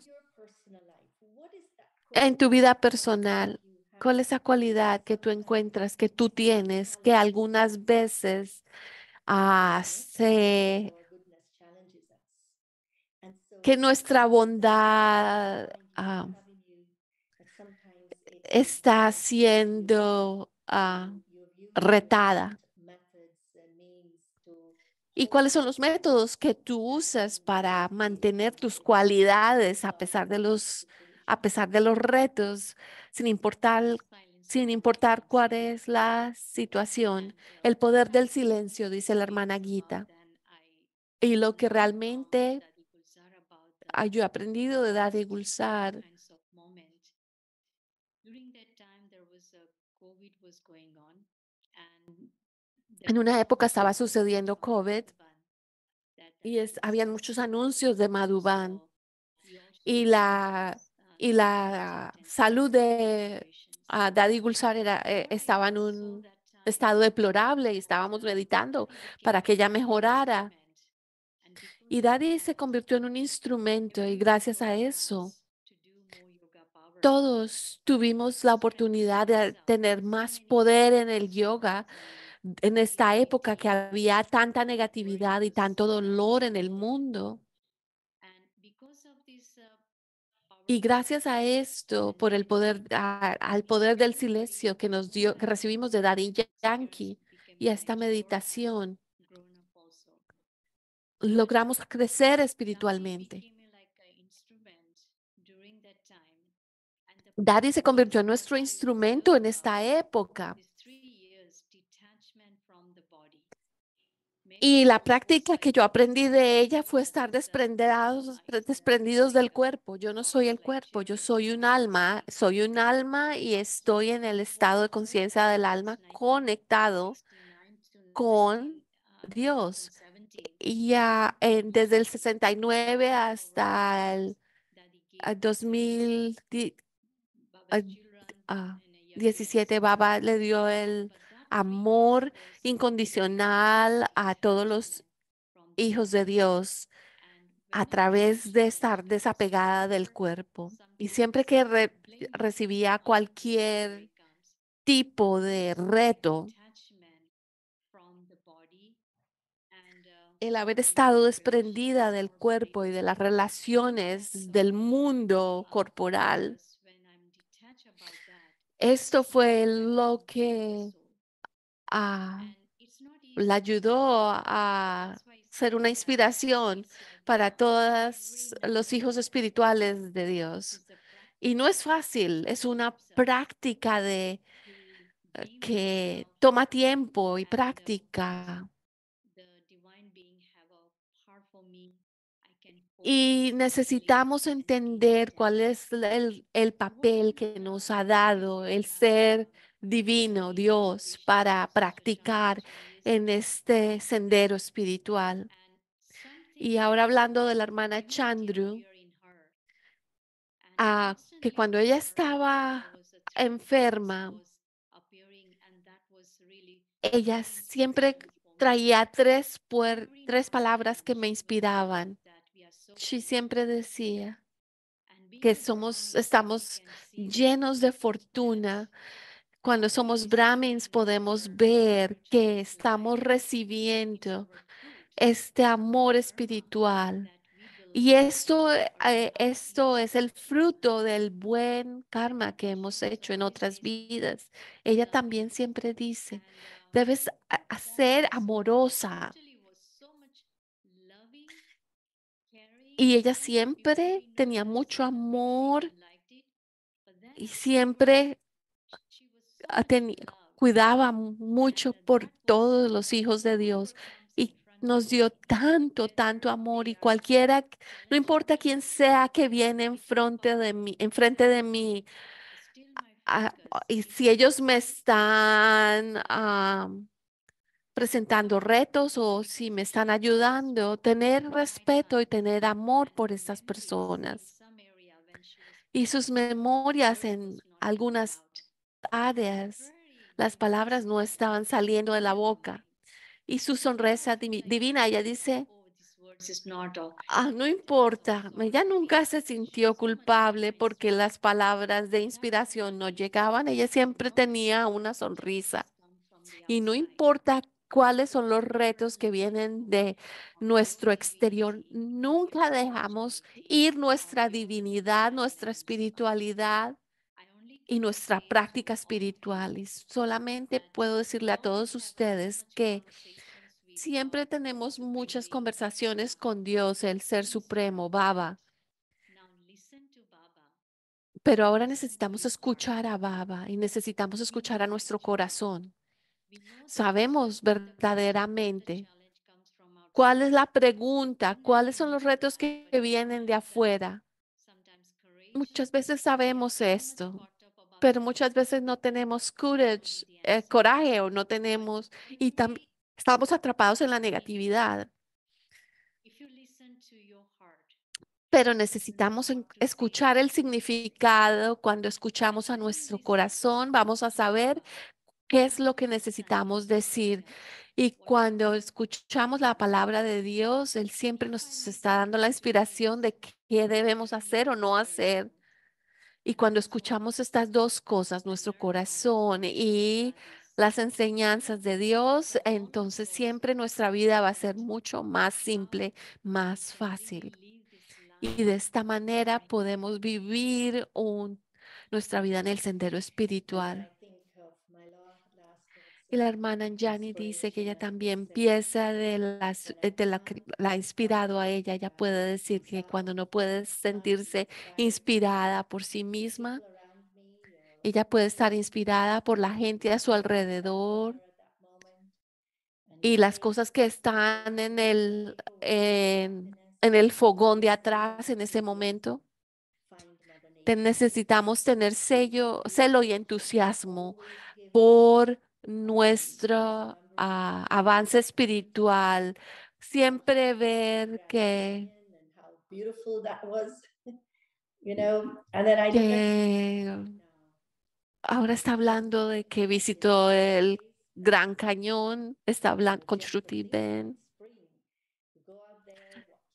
en tu vida personal, ¿cuál es la cualidad que tú encuentras, que tú tienes, que algunas veces hace ah, que nuestra bondad ah, está siendo ah, retada. ¿Y cuáles son los métodos que tú usas para mantener tus cualidades a pesar de los, a pesar de los retos, sin importar, sin importar cuál es la situación? El poder del silencio, dice la hermana Guita Y lo que realmente ah, yo he aprendido de y Gulzar En una época estaba sucediendo COVID y es, habían muchos anuncios de Madhuban y la, uh, y la salud de ah, Daddy Gulsar era, eh, estaba en un estado deplorable y estábamos meditando para que ella mejorara. Y Daddy se convirtió en un instrumento y gracias a eso todos tuvimos la oportunidad de tener más poder en el yoga en esta época que había tanta negatividad y tanto dolor en el mundo. Uh, y gracias a esto, por el poder, al poder del silencio que nos dio, que recibimos de Daddy Yankee y a esta meditación, logramos crecer espiritualmente. Daddy se convirtió en nuestro instrumento en esta época. Y la práctica que yo aprendí de ella fue estar desprendidos, desprendidos del cuerpo. Yo no soy el cuerpo, yo soy un alma, soy un alma y estoy en el estado de conciencia del alma conectado con Dios. Y ya desde el 69 hasta el 2000, Ah, a 17, Baba le dio el amor incondicional a todos los hijos de Dios a través de estar desapegada del cuerpo. Y siempre que recibía cualquier tipo de reto, um, el haber estado desprendida del cuerpo y de las relaciones del mundo corporal esto fue lo que la ayudó a ser una inspiración para todos los hijos espirituales de Dios. Y no es fácil, es una práctica de eh, que toma tiempo y práctica. Y necesitamos entender cuál es el, papel que nos ha dado el ser divino, Dios, para practicar en este sendero espiritual. Y ahora hablando de la hermana Chandru, ah, que cuando ella estaba enferma, ella siempre traía tres, tres palabras que me inspiraban siempre decía que somos, estamos llenos de fortuna. Cuando somos brahmins podemos ver que estamos recibiendo este amor espiritual. Y esto, eh, esto es el fruto del buen karma que hemos hecho en otras vidas. Ella también siempre dice, uh, debes ser amorosa Y ella siempre tenía mucho amor y siempre ah, cuidaba mucho por todos los hijos de Dios y nos dio tanto, tanto amor y cualquiera, no importa quién sea que viene enfrente de mí, frente de mí, y si ellos me están presentando retos o si me están ayudando, tener respeto y tener amor por estas personas. Y sus memorias en algunas áreas, las palabras no estaban saliendo de la boca. Y su sonrisa divina, ella dice, ah, no importa, ella nunca se sintió culpable porque las palabras de inspiración no llegaban, ella siempre tenía una sonrisa. Y no importa cuáles son los retos que vienen de nuestro exterior. Nunca dejamos ir nuestra divinidad, nuestra espiritualidad y nuestra práctica espiritual. solamente puedo decirle a todos ustedes que siempre tenemos muchas conversaciones con Dios, el Ser Supremo, Baba. Pero ahora necesitamos escuchar a Baba y necesitamos escuchar a nuestro corazón. Sabemos verdaderamente cuál es la pregunta, cuáles son los retos que vienen de afuera. Muchas veces sabemos esto, pero muchas veces no tenemos courage, eh, coraje o no tenemos, y también estamos atrapados en la negatividad. Pero necesitamos escuchar el significado. Cuando escuchamos a nuestro corazón, vamos a saber qué es lo que necesitamos decir. Y cuando escuchamos la palabra de Dios, Él siempre nos está dando la inspiración de qué debemos hacer o no hacer. Y cuando escuchamos estas dos cosas, nuestro corazón y las enseñanzas de Dios, entonces siempre nuestra vida va a ser mucho más simple, más fácil. Y de esta manera podemos vivir nuestra vida en el sendero espiritual. Y la hermana Jani dice que ella también empieza de, las, eh, la que la ha inspirado a ella. Ella puede decir que cuando no puede sentirse inspirada por sí misma, ella puede estar inspirada por la gente a su alrededor y las cosas que están en el, en, el fogón de atrás en ese momento. necesitamos tener sello, celo y entusiasmo por nuestro ah, avance espiritual, siempre ver que ahora está hablando de que visitó el Gran Cañón, está hablando con Ben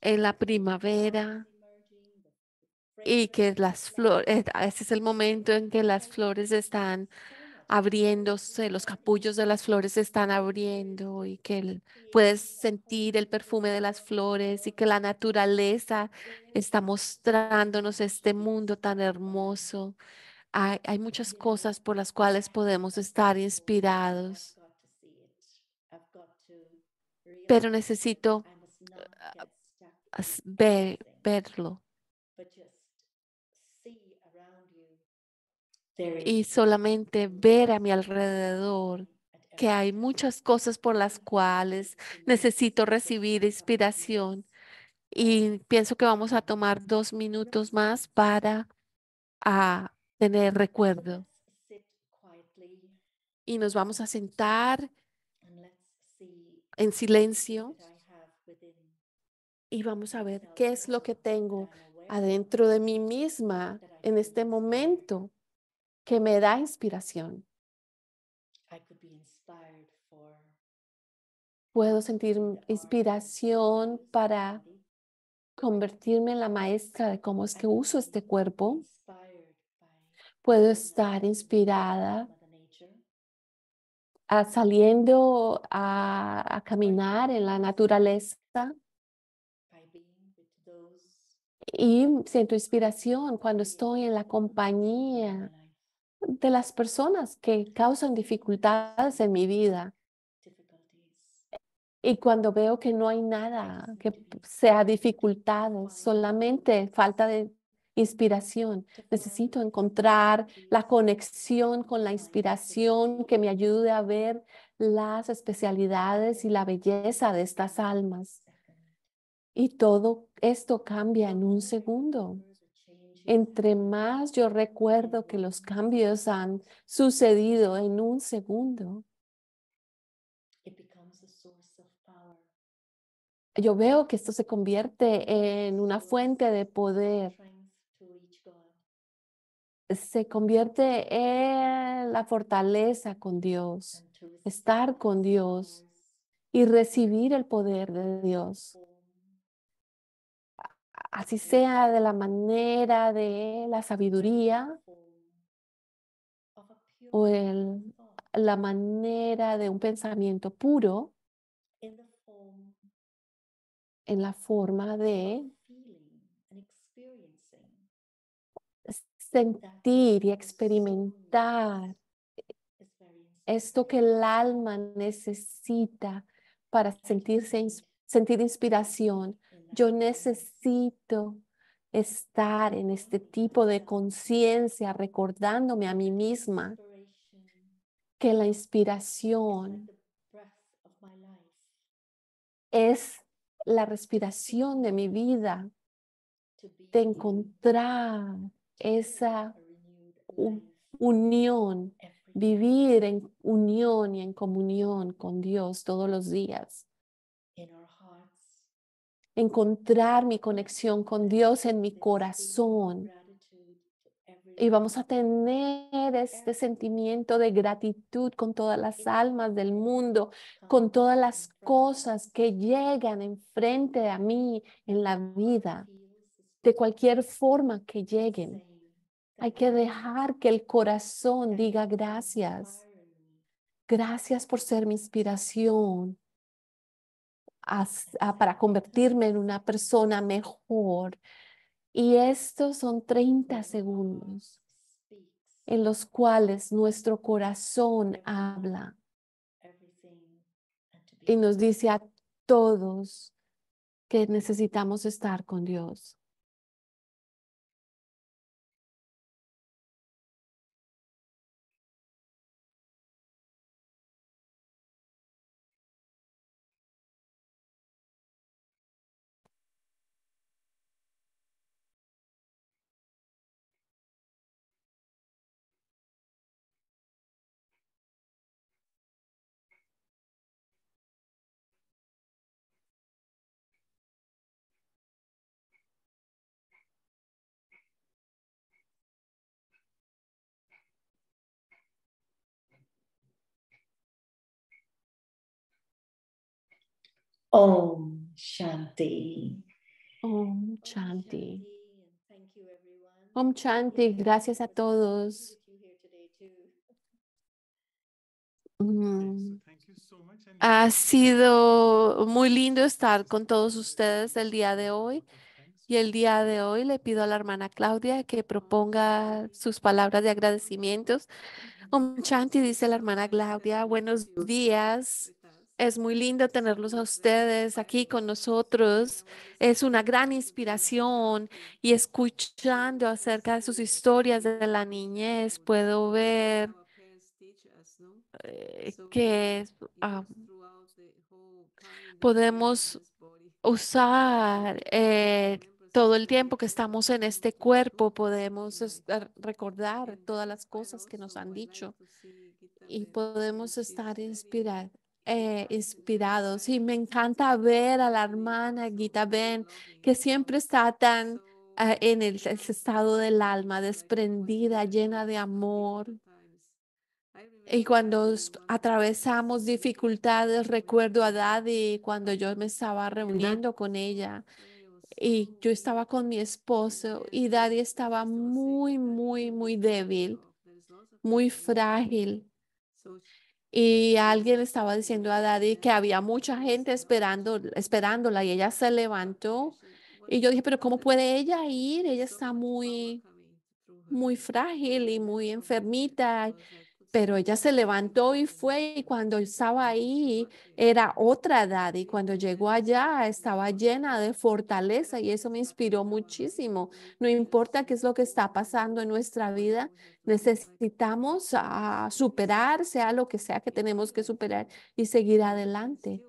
en la primavera y que las flores, ah, ese es el momento en que las flores están abriéndose, los capullos de las flores se están abriendo y que puedes sentir el perfume de las flores y que la naturaleza está mostrándonos este mundo tan hermoso. Hay, muchas cosas por las cuales podemos estar inspirados, pero necesito ah, verlo y solamente ver a mi alrededor que hay muchas cosas por las cuales necesito recibir inspiración. Y pienso que vamos a tomar dos minutos más para a, ah, tener recuerdo. Y nos vamos a sentar en silencio y vamos a ver qué es lo que tengo adentro de mí misma en este momento que me da inspiración. Puedo sentir inspiración para convertirme en la maestra de cómo es que uso este cuerpo. Puedo estar inspirada saliendo a caminar en la naturaleza y siento inspiración cuando estoy en la compañía de las personas que causan dificultades en mi vida. Y cuando veo que no hay nada que sea dificultad, solamente falta de inspiración, necesito encontrar la conexión con la inspiración que me ayude a ver las especialidades y la belleza de estas almas. Y todo esto cambia en un segundo. Entre más yo recuerdo que los cambios han sucedido en un segundo, yo veo que esto se convierte en una fuente de poder. Se convierte en la fortaleza con Dios, estar con Dios y recibir el poder de Dios así sea de la manera de la sabiduría o el, oh. la manera de un pensamiento puro en la forma de sentir y experimentar esto que el alma necesita para sentirse, sentir inspiración, yo necesito estar en este tipo de conciencia, recordándome a mí misma que la inspiración es la respiración de mi vida, de encontrar esa unión, vivir en unión y en comunión con Dios todos los días encontrar mi conexión con Dios en mi corazón. Y vamos a tener este sentimiento de gratitud con todas las almas del mundo, con todas las cosas que llegan enfrente a mí en la vida, de cualquier forma que lleguen. Hay que dejar que el corazón diga gracias. Gracias por ser mi inspiración. Ah, para convertirme en una persona mejor. Y estos son 30 segundos en los cuales nuestro corazón habla y nos dice a todos que necesitamos estar con Dios. Om Shanti. Om Shanti. Om Shanti, gracias a todos. Mm. Ha sido muy lindo estar con todos ustedes el día de hoy. Y el día de hoy le pido a la hermana Claudia que proponga sus palabras de agradecimientos. Om Shanti, dice la hermana Claudia, buenos días. Es muy lindo tenerlos a ustedes aquí con nosotros. Es una gran inspiración y escuchando acerca de sus historias de la niñez, puedo ver eh, que ah, podemos usar eh, todo el tiempo que estamos en este cuerpo, podemos recordar todas las cosas que nos han dicho y podemos estar inspirados eh, inspirados y me encanta ver a la hermana Gita Ben, que siempre está tan eh, en el, el, estado del alma, desprendida, llena de amor. Y cuando atravesamos dificultades, recuerdo a Daddy cuando yo me estaba reuniendo con ella y yo estaba con mi esposo y Daddy estaba muy, muy, muy débil, muy frágil y alguien estaba diciendo a Daddy que había mucha gente esperando, esperándola y ella se levantó. Y yo dije, pero ¿cómo puede ella ir? Ella está muy, muy frágil y muy enfermita pero ella se levantó y fue y cuando estaba ahí era otra edad y cuando llegó allá estaba llena de fortaleza y eso me inspiró muchísimo. No importa qué es lo que está pasando en nuestra vida, necesitamos a ah, superar, sea lo que sea que tenemos que superar y seguir adelante.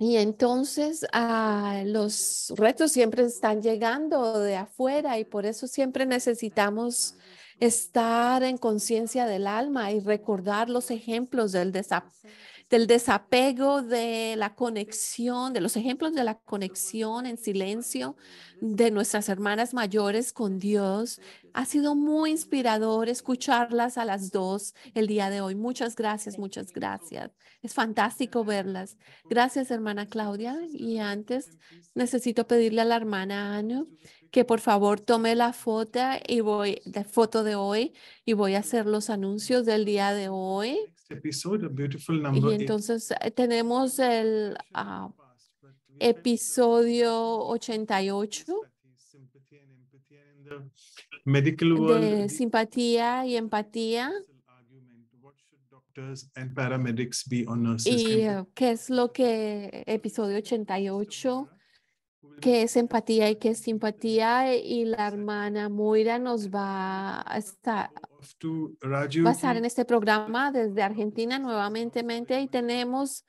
Y entonces a ah, los retos siempre están llegando de afuera y por eso siempre necesitamos estar en conciencia del alma y recordar los ejemplos del, del desapego, de la conexión, de los ejemplos de la conexión en silencio de nuestras hermanas mayores con Dios. Ha sido muy inspirador escucharlas a las dos el día de hoy. Muchas gracias, muchas gracias. Es fantástico verlas. Gracias, hermana Claudia. Y antes necesito pedirle a la hermana Anu que por favor tome la foto y voy, de foto de hoy y voy a hacer los anuncios del día de hoy. y entonces eh, tenemos el ah, episodio 88 de simpatía y empatía. y eh, qué es lo que episodio 88 que es empatía y que es simpatía eh, y la hermana Moira nos va a estar va en este programa desde Argentina nuevamente y tenemos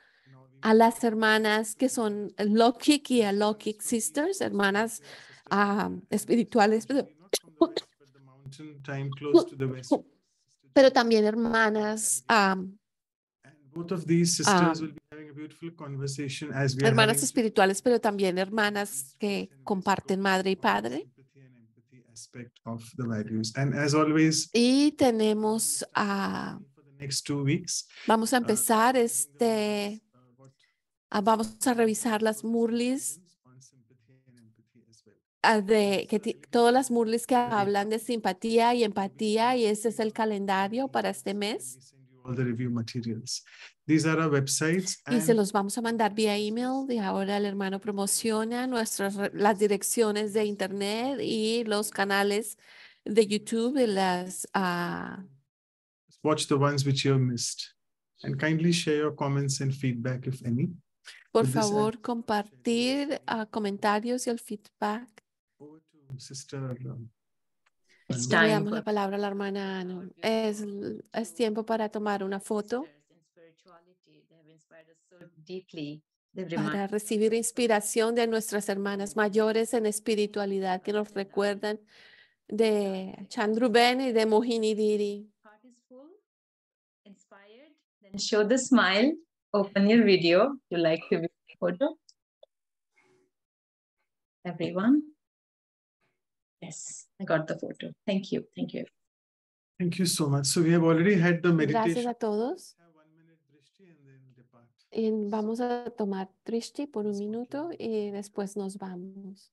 a las hermanas que son Lokik y a Lokik Sisters, hermanas ah, espirituales, pero, también hermanas um, hermanas espirituales, pero también hermanas que comparten madre y padre. Y tenemos a... Vamos a uh, empezar este... Uh, ah, vamos a revisar las murlis ah, de que todas las murlis que hablan de simpatía y empatía y ese es el calendario para este mes. All the review materials. These are our websites. Y se los vamos a mandar vía email. Y ahora el hermano promociona nuestras las direcciones de internet y los canales de YouTube y las. Uh... Watch the ones which you missed, and kindly share your comments and feedback if any. Por favor, compartir uh, comentarios y el feedback. Over to Sister um, Es la palabra a la hermana Es, es tiempo para tomar una foto para recibir inspiración de nuestras hermanas mayores en espiritualidad que nos recuerdan de Chandruben y de Mohini Diri. Show the smile, open your video, you like photo. Everyone. Yes, I got the photo. Thank you. Thank you. Thank you so much. So we have already had the meditation. Gracias a todos. Y vamos a tomar Trishti por un minuto y después nos vamos.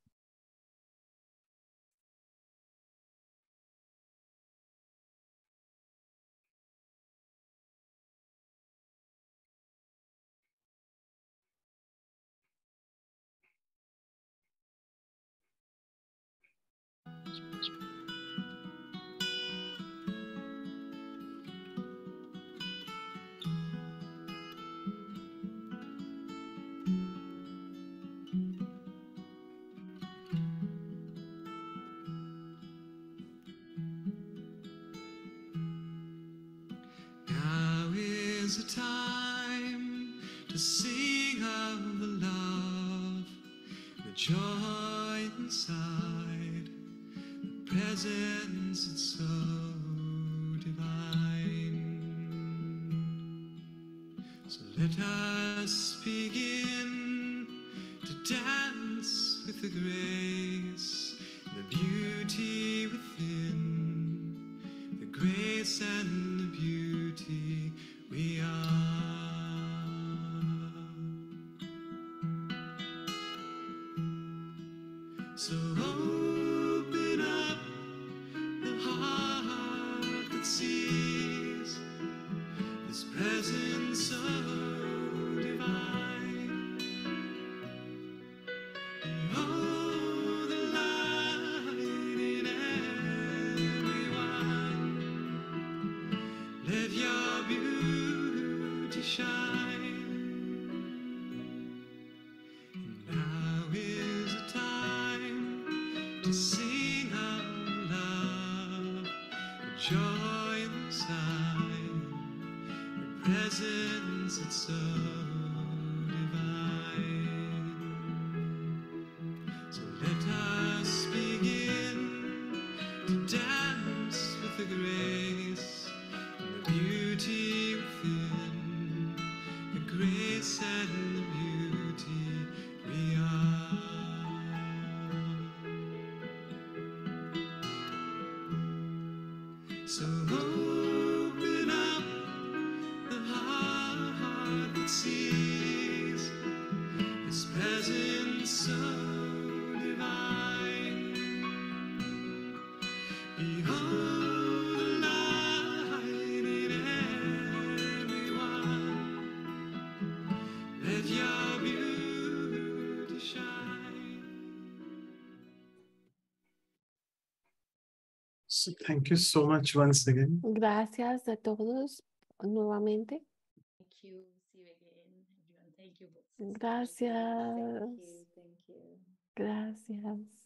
Thank you so much once again. Gracias a todos nuevamente. Thank you, Thank you. Gracias. Thank you. Thank you. Gracias.